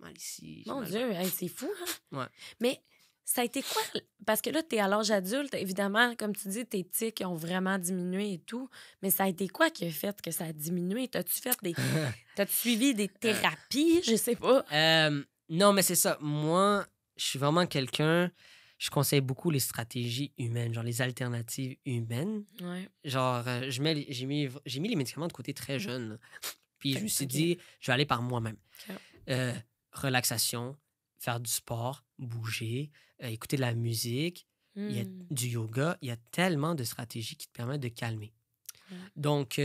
mal ici. Mon Dieu, c'est fou, hein? Mais ça a été quoi? Parce que là, tu es à l'âge adulte, évidemment, comme tu dis, tes tics ont vraiment diminué et tout. Mais ça a été quoi qui a fait que ça a diminué? T'as-tu fait des. T'as-tu suivi des euh, thérapies? Je sais pas. Euh, non, mais c'est ça. Moi, je suis vraiment quelqu'un je conseille beaucoup les stratégies humaines, genre les alternatives humaines. Ouais. Genre, euh, j'ai mis, mis, les médicaments de côté très mmh. jeune. Puis je me suis dit, je vais aller par moi-même. Euh, relaxation, faire du sport, bouger, euh, écouter de la musique, il y a mmh. du yoga. Il y a tellement de stratégies qui te permettent de calmer. Donc,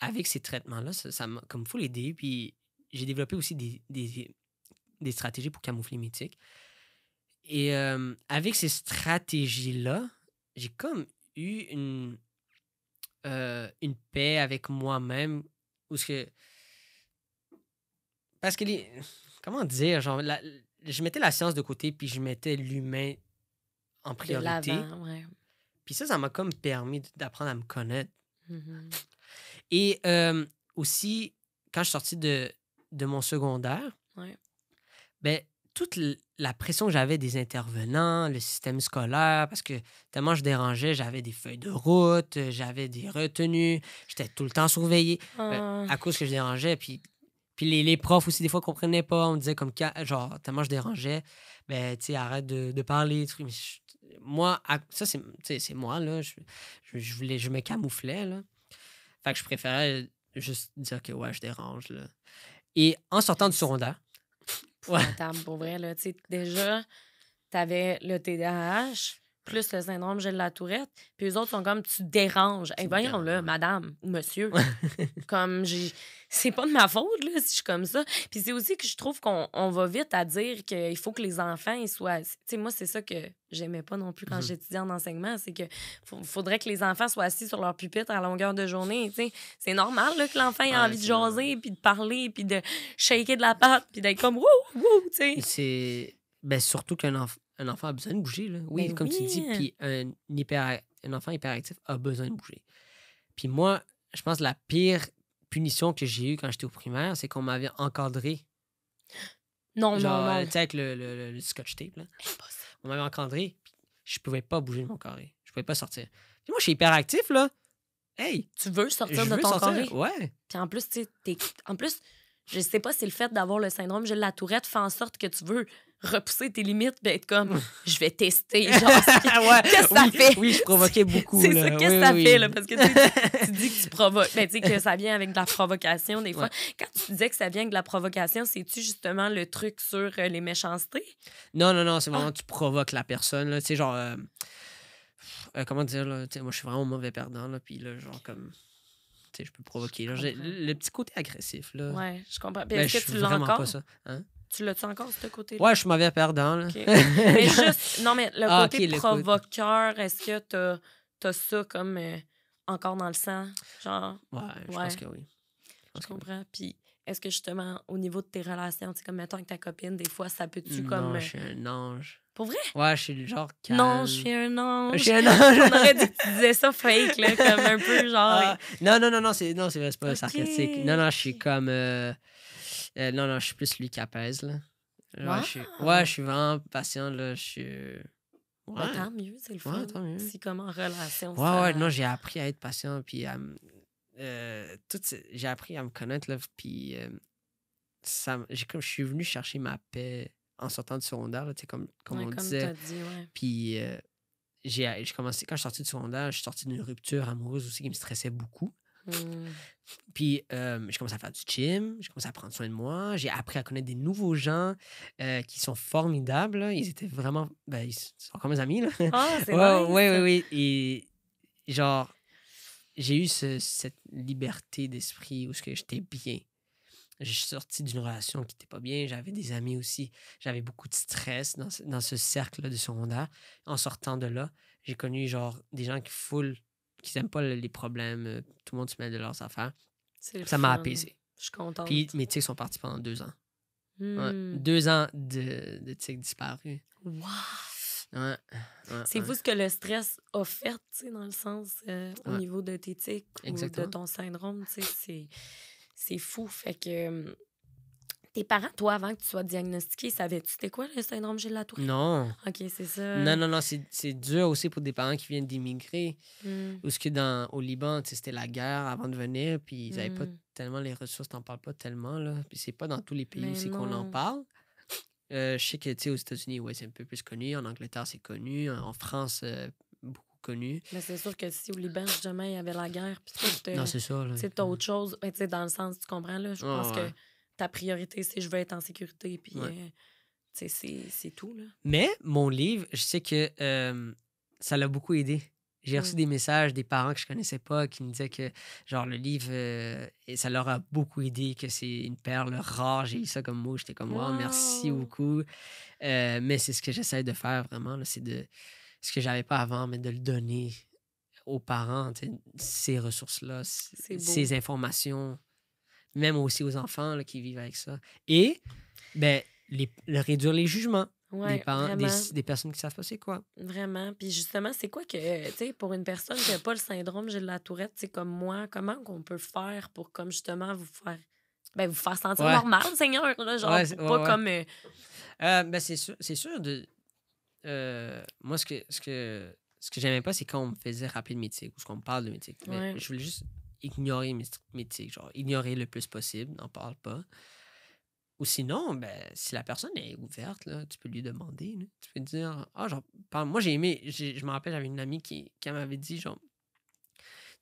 avec ces traitements-là, ça, ça comme fou faut l'aider. Puis j'ai développé aussi des, des, des stratégies pour camoufler mes tics. Et avec ces stratégies-là, j'ai comme eu une, une paix avec moi-même. Parce que les... Comment dire? Genre, Je mettais la science de côté, puis je mettais l'humain en priorité. Puis ça, ça m'a comme permis d'apprendre à me connaître. Mmh Et aussi, quand je suis sorti de, de mon secondaire, ben, toute la pression que j'avais des intervenants, le système scolaire, parce que tellement je dérangeais, j'avais des feuilles de route, euh, j'avais des retenues, j'étais tout le temps surveillé ben, ah. à cause que je dérangeais. Puis, puis les, profs aussi, des fois, comprenaient pas. On me disait comme, genre, tellement je dérangeais, ben, tu sais, arrête de, parler. Truc. moi, ça, c'est moi, là. Je, voulais, je me camouflais, là. Fait que je préférais juste dire que, ouais, je dérange, là. Et en sortant du secondaire, épouvantable, ouais. pour vrai. Là. sais, déjà, t'avais le TDAH, plus le syndrome j'ai de la tourette. Puis les autres sont comme, tu déranges. Eh hey, voyons là, madame ou monsieur. comme, j'ai... c'est pas de ma faute là, si je suis comme ça. Puis c'est aussi que je trouve qu'on va vite à dire qu'il faut que les enfants ils soient. Tu sais, moi, c'est ça que j'aimais pas non plus quand mhm. j'étudiais en enseignement. C'est que faudrait que les enfants soient assis sur leur pupitre à longueur de journée. Tu sais, c'est normal là, que l'enfant ait envie de jaser, puis de parler, puis de shaker de la patte, puis d'être comme wouh, wouh, tu sais. C'est. Ben, surtout qu'un enfant un enfant a besoin de bouger. Là. Oui, ben comme tu dis, hein. puis un, hyper, un enfant hyperactif a besoin de bouger. Puis moi, je pense que la pire punition que j'ai eue quand j'étais au primaire, c'est qu'on m'avait encadré. Non, non, non. Tu sais, avec le, scotch tape. Là. On m'avait encadré, je pouvais pas bouger de mon carré. Je pouvais pas sortir. moi, je suis hyperactif, là. Hey! Tu veux sortir de ton carré? Ouais. Puis en plus, tu sais, en plus, je sais pas si le fait d'avoir le syndrome de la Tourette fait en sorte que tu veux repousser tes limites, ben être comme je vais tester. qu'est-ce que ça fait? Oui, je provoquais beaucoup. C'est ça, qu'est-ce que ça fait? Là, parce que tu, dis que tu provoques, ben, ça vient avec de la provocation des fois. Quand tu disais que ça vient avec de la provocation, c'est-tu justement le truc sur euh, les méchancetés? Non, non, non, c'est ah. vraiment tu provoques la personne. Tu sais, genre, euh, euh, comment dire, là, moi je suis vraiment mauvais perdant, là, puis là, genre comme je peux provoquer. le petit côté agressif. Là. Ouais, je comprends. Ben, est-ce que tu l'as encore? Hein? Tu l'as-tu encore, ce côté-là? Ouais, je suis mauvais perdant. Là. mais juste, non, mais le ah, côté provoqueur, est-ce que tu as, ça comme euh, encore dans le sang? Genre. Ouais, je pense que oui. Je, comprends. Puis est-ce que justement, au niveau de tes relations, tu comme mettons avec ta copine, des fois, ça peut-tu comme. Non, je suis un ange. Pour vrai? Ouais, je suis genre calme. Non, je suis un ange. Je suis un ange. On aurait dit tu disais ça fake, là, comme un peu ah. genre. non, non, non, non, c'est, non, c'est c'est pas sarcastique. Non, non, je suis comme. Euh, euh, non, non, je suis plus lui qui apaise, là. ouais, je suis vraiment patient, là. Je suis. Ouais. Euh, bah, ouais tant mieux, c'est le fun. Ouais, C'est comme en relation. Ouais, ouais, non, j'ai appris à être patient, puis à. Euh, tout, j'ai appris à me connaître, là, puis. ça, j'ai, comme, je suis venu chercher ma paix en sortant du secondaire, là, comme, comme on disait. Puis euh, j'ai, euh, j'ai commencé, quand je suis sorti du secondaire, je suis sorti d'une rupture amoureuse aussi qui me stressait beaucoup. Mmh. Puis euh, je j'ai commencé à faire du gym, j'ai commencé à prendre soin de moi, j'ai appris à connaître des nouveaux gens qui sont formidables. Ils étaient vraiment. Ben, ils sont comme mes amis. Là. Ah, c'est vrai. Oui, oui, oui. Et genre, j'ai eu cette liberté d'esprit où j'étais bien. J'ai sorti d'une relation qui n'était pas bien. J'avais des amis aussi. J'avais beaucoup de stress dans ce, dans ce cercle de secondaire. En sortant de là, j'ai connu genre des gens qui foulent, qui n'aiment pas les problèmes. Euh, tout le monde se met de leurs affaires. Ça m'a apaisé. Je suis contente. Puis mes tics sont partis pendant deux ans. Hmm. deux ans de, de tics disparus. Wow! c'est vous ce que le stress a fait, dans le sens, euh, au niveau de tes tics ou de ton syndrome. C'est c'est fou. Fait que euh, tes parents, toi, avant que tu sois diagnostiqué, savais-tu c'était quoi le syndrome Gilles Non. OK, c'est ça. Non, non, non, c'est dur aussi pour des parents qui viennent d'immigrer. Mm. ce que dans, au Liban, c'était la guerre avant de venir, puis ils n'avaient pas hmm. tellement les ressources, t'en parles pas tellement, là. Puis c'est pas dans tous les pays ben aussi qu'on en parle. Euh, je sais que, aux États-Unis, ouais, c'est un peu plus connu. En Angleterre, c'est connu. En France, euh, connu. Mais c'est sûr que si au Liban, jamais il y avait la guerre, puis Non, c'est autre chose. tu sais, dans le sens, tu comprends, là, je pense que ta priorité, c'est je veux être en sécurité, puis euh, c'est tout, là. Mais mon livre, je sais que euh, ça l'a beaucoup aidé. J'ai reçu des messages des parents que je connaissais pas qui me disaient que, genre, le livre, et euh, ça leur a beaucoup aidé, que c'est une perle rare. J'ai eu ça comme mot, j'étais comme, wow, merci beaucoup. mais c'est ce que j'essaie de faire vraiment, c'est de, ce que j'avais pas avant, mais de le donner aux parents, ces ressources-là, ces informations, même aussi aux enfants qui vivent avec ça. Et ben, le réduire les jugements. des, personnes qui savent pas c'est quoi. Vraiment. Puis justement, c'est quoi que, tu sais, pour une personne qui n'a pas le syndrome, j'ai de la tourette, c'est comme moi, comment qu'on peut faire pour, comme justement, vous faire, ben, vous faire sentir normal, Seigneur, là, genre, pas comme. Euh euh, ben, c'est sûr, sûr de, euh, moi, ce que, ce que, ce que j'aimais pas, c'est quand on me faisait rappeler le métier ou qu'on me parle de métier Mais je voulais juste ignorer mythique, genre ignorer le plus possible, n'en parle pas. Ou sinon, ben, si la personne est ouverte, là, tu peux lui demander. Tu peux dire, ah, genre, moi, j'ai aimé, je me rappelle, j'avais une amie qui, qui m'avait dit, genre,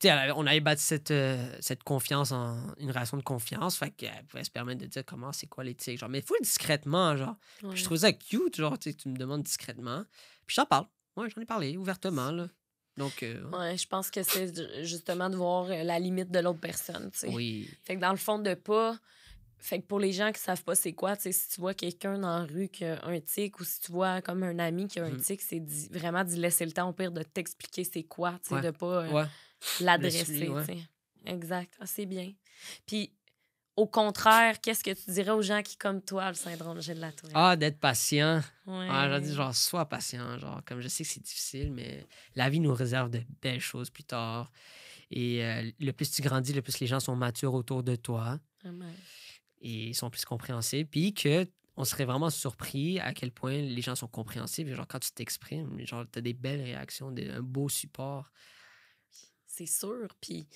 on avait bâti cette, euh, cette confiance, en, une relation de confiance. Fait qu'elle pouvait se permettre de dire comment c'est quoi les Genre, mais faut discrètement, genre. Je trouve ça cute, genre, tu me demandes discrètement. Puis j'en parle. Ouais, j'en ai parlé ouvertement, là. Donc, euh, ouais, je pense que c'est justement de voir euh, la limite de l'autre personne. Oui. Fait que dans le fond, de pas. Fait que pour les gens qui savent pas c'est quoi, si tu vois quelqu'un dans rue qui a un tic ou si tu vois comme un ami qui a un mhm. tic, c'est vraiment d'y laisser le temps au pire de t'expliquer c'est quoi, de de pas l'adresser. Exact. Ah, c'est bien. Puis, au contraire, qu'est-ce que tu dirais aux gens qui, comme toi, le syndrome de la Ah, d'être patient. Ah, ouais. Ah, genre, genre, sois patient. Genre, comme je sais que c'est difficile, mais la vie nous réserve de belles choses plus tard. Et euh, le plus tu grandis, le plus les gens sont matures autour de toi. Et ils sont plus compréhensibles. Puis que on serait vraiment surpris à quel point les gens sont compréhensibles. Genre, quand tu t'exprimes, genre, as des belles réactions, un beau support c'est sûr. Puis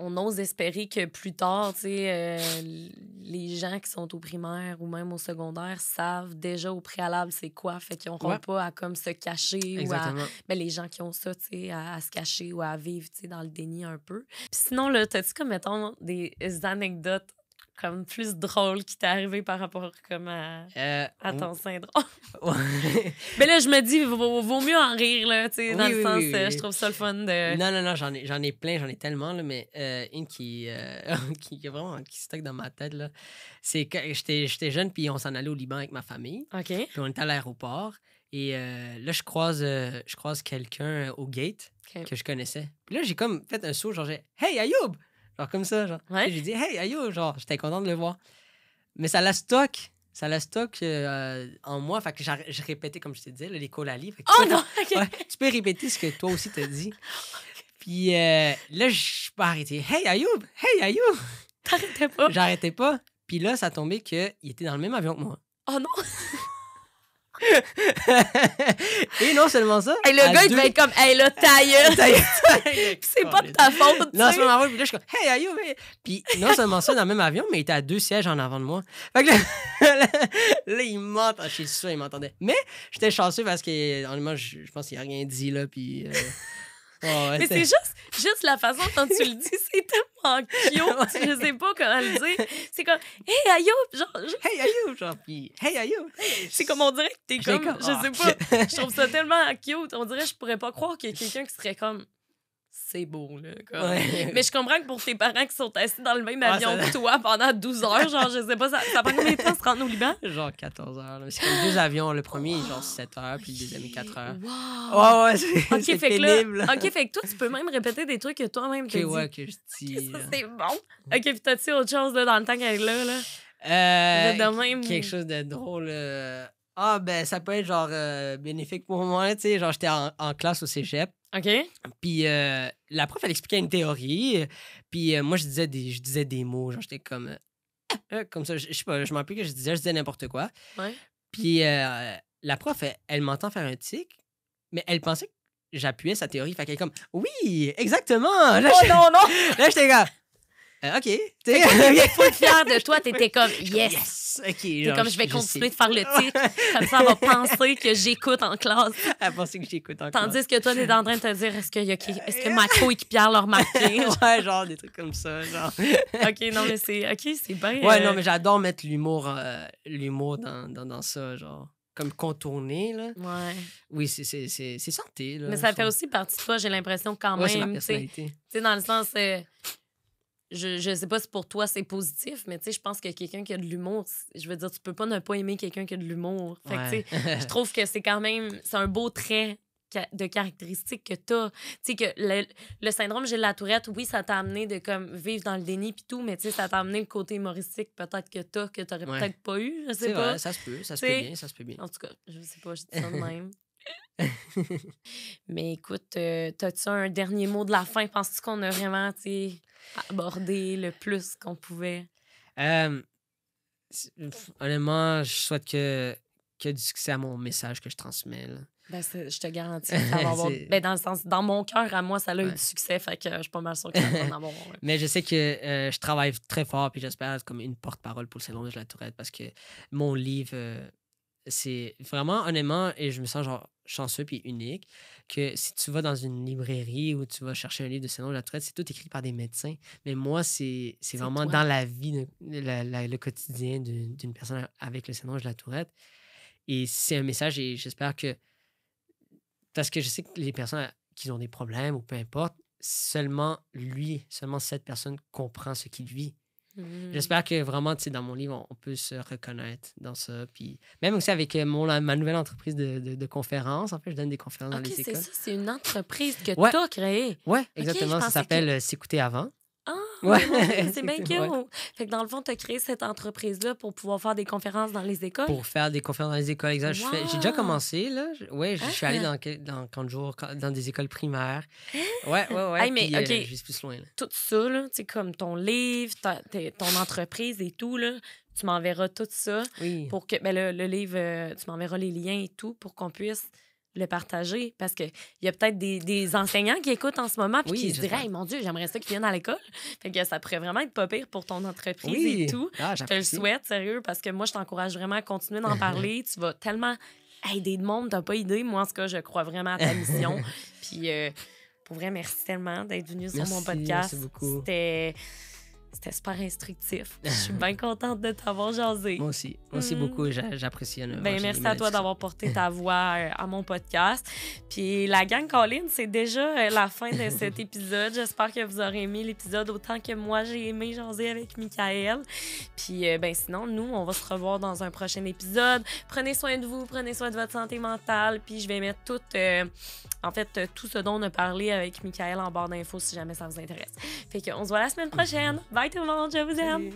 on ose espérer que plus tard, tu sais, euh, les gens qui sont au primaire ou même au secondaire savent déjà au préalable c'est quoi. Fait qu'ils n'auront pas à comme se cacher ou à. Mais ben, les gens qui ont ça, tu sais, à, se cacher ou à vivre, dans le déni un peu. sinon, là, t'as-tu comme, mettons, des euh, anecdotes comme plus drôle qui t'est arrivé par rapport comme à, euh, ton syndrome. Mais là, je me dis, vaut, vaut mieux en rire, là, tu sais, dans le sens, euh, je trouve ça le fun de... Non, non, non, j'en ai, j'en ai plein, j'en ai tellement, là, mais euh, une qui, qui, qui, vraiment, qui stocke dans ma tête, là, c'est que j'étais jeune, puis on s'en allait au Liban avec ma famille. OK. Puis on était à l'aéroport, et là, je croise, je croise quelqu'un au gate que je connaissais. Puis là, j'ai comme fait un saut, genre, j'ai « Hey, Ayoub! » Genre comme ça, genre. J'ai dit, hey, Ayoub !» genre, j'étais content de le voir. Mais ça la stocke. Ça la stocke euh, en moi. Fait que j'ai répété comme je te disais, les colalies. oh non! tu peux répéter ce que toi aussi t'as dit. Puis euh, là, je pas arrêté. Hey, Ayoub! Hey, Ayoub! T'arrêtais pas? J'arrêtais pas. Puis là, ça tombait qu'il était dans le même avion que moi. Oh non! et non seulement ça. Et le gars, il devait être comme, hey là, taille. c'est pas de ta faute. Non, Puis je comme, hey, Puis non seulement ça, dans le même avion, mais il était à deux sièges en avant de moi. Fait que là, il m'entendait. Je suis il m'entendait. Mais j'étais chanceux parce que, honnêtement, euh, je, je pense qu'il a rien dit, là. Puis. Euh, mais c'est juste, juste la façon dont tu le dis, c'est tellement cute. Je sais pas comment le dire. C'est comme Hey, ayo! Genre, Hey, ayo! Genre, puis Hey, C'est comme on dirait que t'es comme, comme, Je sais pas. je trouve ça tellement cute. On dirait que je pourrais pas croire qu'il y a quelqu'un qui serait comme c'est beau. Là, Mais je comprends que pour tes parents qui sont assis dans le même ah, avion que toi pendant 12 heures, genre, je sais pas, ça, ça prend combien de temps se rendre au Liban? Genre 14 heures. C'est comme deux avions. Le premier, genre 7 heures, puis le deuxième, 4 heures. Wow. ouais, c'est pénible. Là, OK, fait que toi, tu peux même répéter des trucs que toi-même tu okay, dis. ouais, que je dis. c'est bon. OK, puis t'as-tu autre chose là, dans le temps qu'elle est là? là? Euh, quelque chose de drôle. Euh, ah, ben, ça peut être genre euh, bénéfique pour moi. Tu sais, genre, j'étais en, classe au cégep. OK. Puis euh, la prof, elle expliquait une théorie. Puis euh, moi, je disais, des, je disais des mots. Genre, j'étais comme. comme ça, je, sais pas, je m'en que je disais, je disais n'importe quoi. Puis la prof, elle, m'entend faire un tic, mais elle pensait que j'appuyais sa théorie. Fait qu'elle est comme, oui, exactement. oh non, non! Là, j'étais gars. Euh, OK. Tu es full fière de toi. Tu étais comme Yes. yes. comme je vais continuer de faire le tic. comme ça, elle va penser que j'écoute en classe. Elle va penser que j'écoute en classe. Tandis que toi, t'es en train de te dire Est-ce que, y est-ce que ma coéquipière l'a remarqué Ouais, genre des trucs comme ça. Genre. OK, non, mais c'est OK, bien. Ouais, euh, non, mais j'adore mettre euh, l'humour dans, dans, dans ça. Genre comme contourner. Là. Ouais. Oui, c'est, c'est, santé. Là, mais ça fait aussi partie de toi, j'ai l'impression, quand ouais, même. C'est ma personnalité. Tu sais, dans le sens, je ne sais pas si pour toi c'est positif, mais tu sais, je pense que quelqu'un qui a de l'humour, je veux dire, tu peux pas ne pas aimer quelqu'un qui a de l'humour. Fait tu sais, je trouve que c'est quand même, c'est un beau trait de caractéristique que tu as. Tu sais, que le, syndrome j'ai la tourette, oui, ça t'a amené de comme vivre dans le déni puis tout, mais tu sais, ça t'a amené le côté humoristique peut-être que tu que t'aurais peut-être pas eu, je sais pas. ça se peut, ça se peut bien, ça se peut bien. En tout cas, je sais pas, je dis ça de même. mais écoute, tu as tu un dernier mot de la fin? Penses-tu qu'on a vraiment, tu aborder le plus qu'on pouvait? honnêtement, je souhaite que, que du succès à mon message que je transmets. Ben, je te garantis. Ben, dans le sens, dans mon cœur, à moi, ça a eu du succès. Fait que je suis pas mal sûr que ça va Mais je sais que euh, je travaille très fort, puis j'espère être comme une porte-parole pour le salon de la Tourette parce que mon livre, euh, c'est vraiment, honnêtement, et je me sens genre chanceux puis unique que si tu vas dans une librairie ou tu vas chercher un livre de Sénon de la Tourette, c'est tout écrit par des médecins. Mais moi, c'est vraiment dans la vie, le quotidien d'une personne avec le Sénon de la Tourette. Et c'est un message et j'espère que. Parce que je sais que les personnes qui ont des problèmes ou peu importe, seulement lui, seulement cette personne comprend ce qu'il vit. Mm. J'espère que vraiment, tu sais, dans mon livre, on, peut se reconnaître dans ça. Puis même aussi avec euh, mon, ma nouvelle entreprise de, de, conférences. En fait, je donne des conférences dans les écoles. c'est C'est une entreprise que ouais. tu as créée. Oui, exactement. ça s'appelle euh, S'écouter avant. c'est bien Fait que dans le fond, tu as créé cette entreprise-là pour pouvoir faire des conférences dans les écoles. Pour faire des conférences dans les écoles, J'ai déjà commencé, là. Ouais, je suis allé ah! dans, dans, dans des écoles primaires. Hein? Ouais, ouais, ouais. mais, euh, Tout ça, là, c'est comme ton livre, ton entreprise et tout, là tu m'enverras tout ça pour que ben, le, livre, euh, tu m'enverras les liens et tout pour qu'on puisse le partager parce qu'il y a peut-être des, enseignants qui écoutent en ce moment et qui se diraient mon Dieu, j'aimerais ça qu'ils viennent à l'école. Fait que ça pourrait vraiment être pas pire pour ton entreprise et tout. Ah, je te le souhaite, sérieux, parce que moi, je t'encourage vraiment à continuer d'en parler. tu vas tellement aider le monde, t'as pas idée. Moi, en ce cas, je crois vraiment à ta mission. puis euh, pour vrai, merci tellement d'être venu sur mon podcast. Merci beaucoup. C'était super instructif. Je suis bien contente de t'avoir jasé. Moi aussi. Moi aussi mm. beaucoup. J'apprécie. Ben, merci à toi d'avoir porté ta voix euh, à mon podcast. Puis la gang Colline, c'est déjà euh, la fin de cet épisode. J'espère que vous aurez aimé l'épisode autant que moi j'ai aimé jaser avec Michael. Puis euh, ben sinon, nous, on va se revoir dans un prochain épisode. Prenez soin de vous, prenez soin de votre santé mentale. Puis je vais mettre tout, en fait, tout ce dont on a parlé avec Michael en barre d'infos si jamais ça vous intéresse. Fait qu'on se voit la semaine prochaine. Weiter im Orange Jam.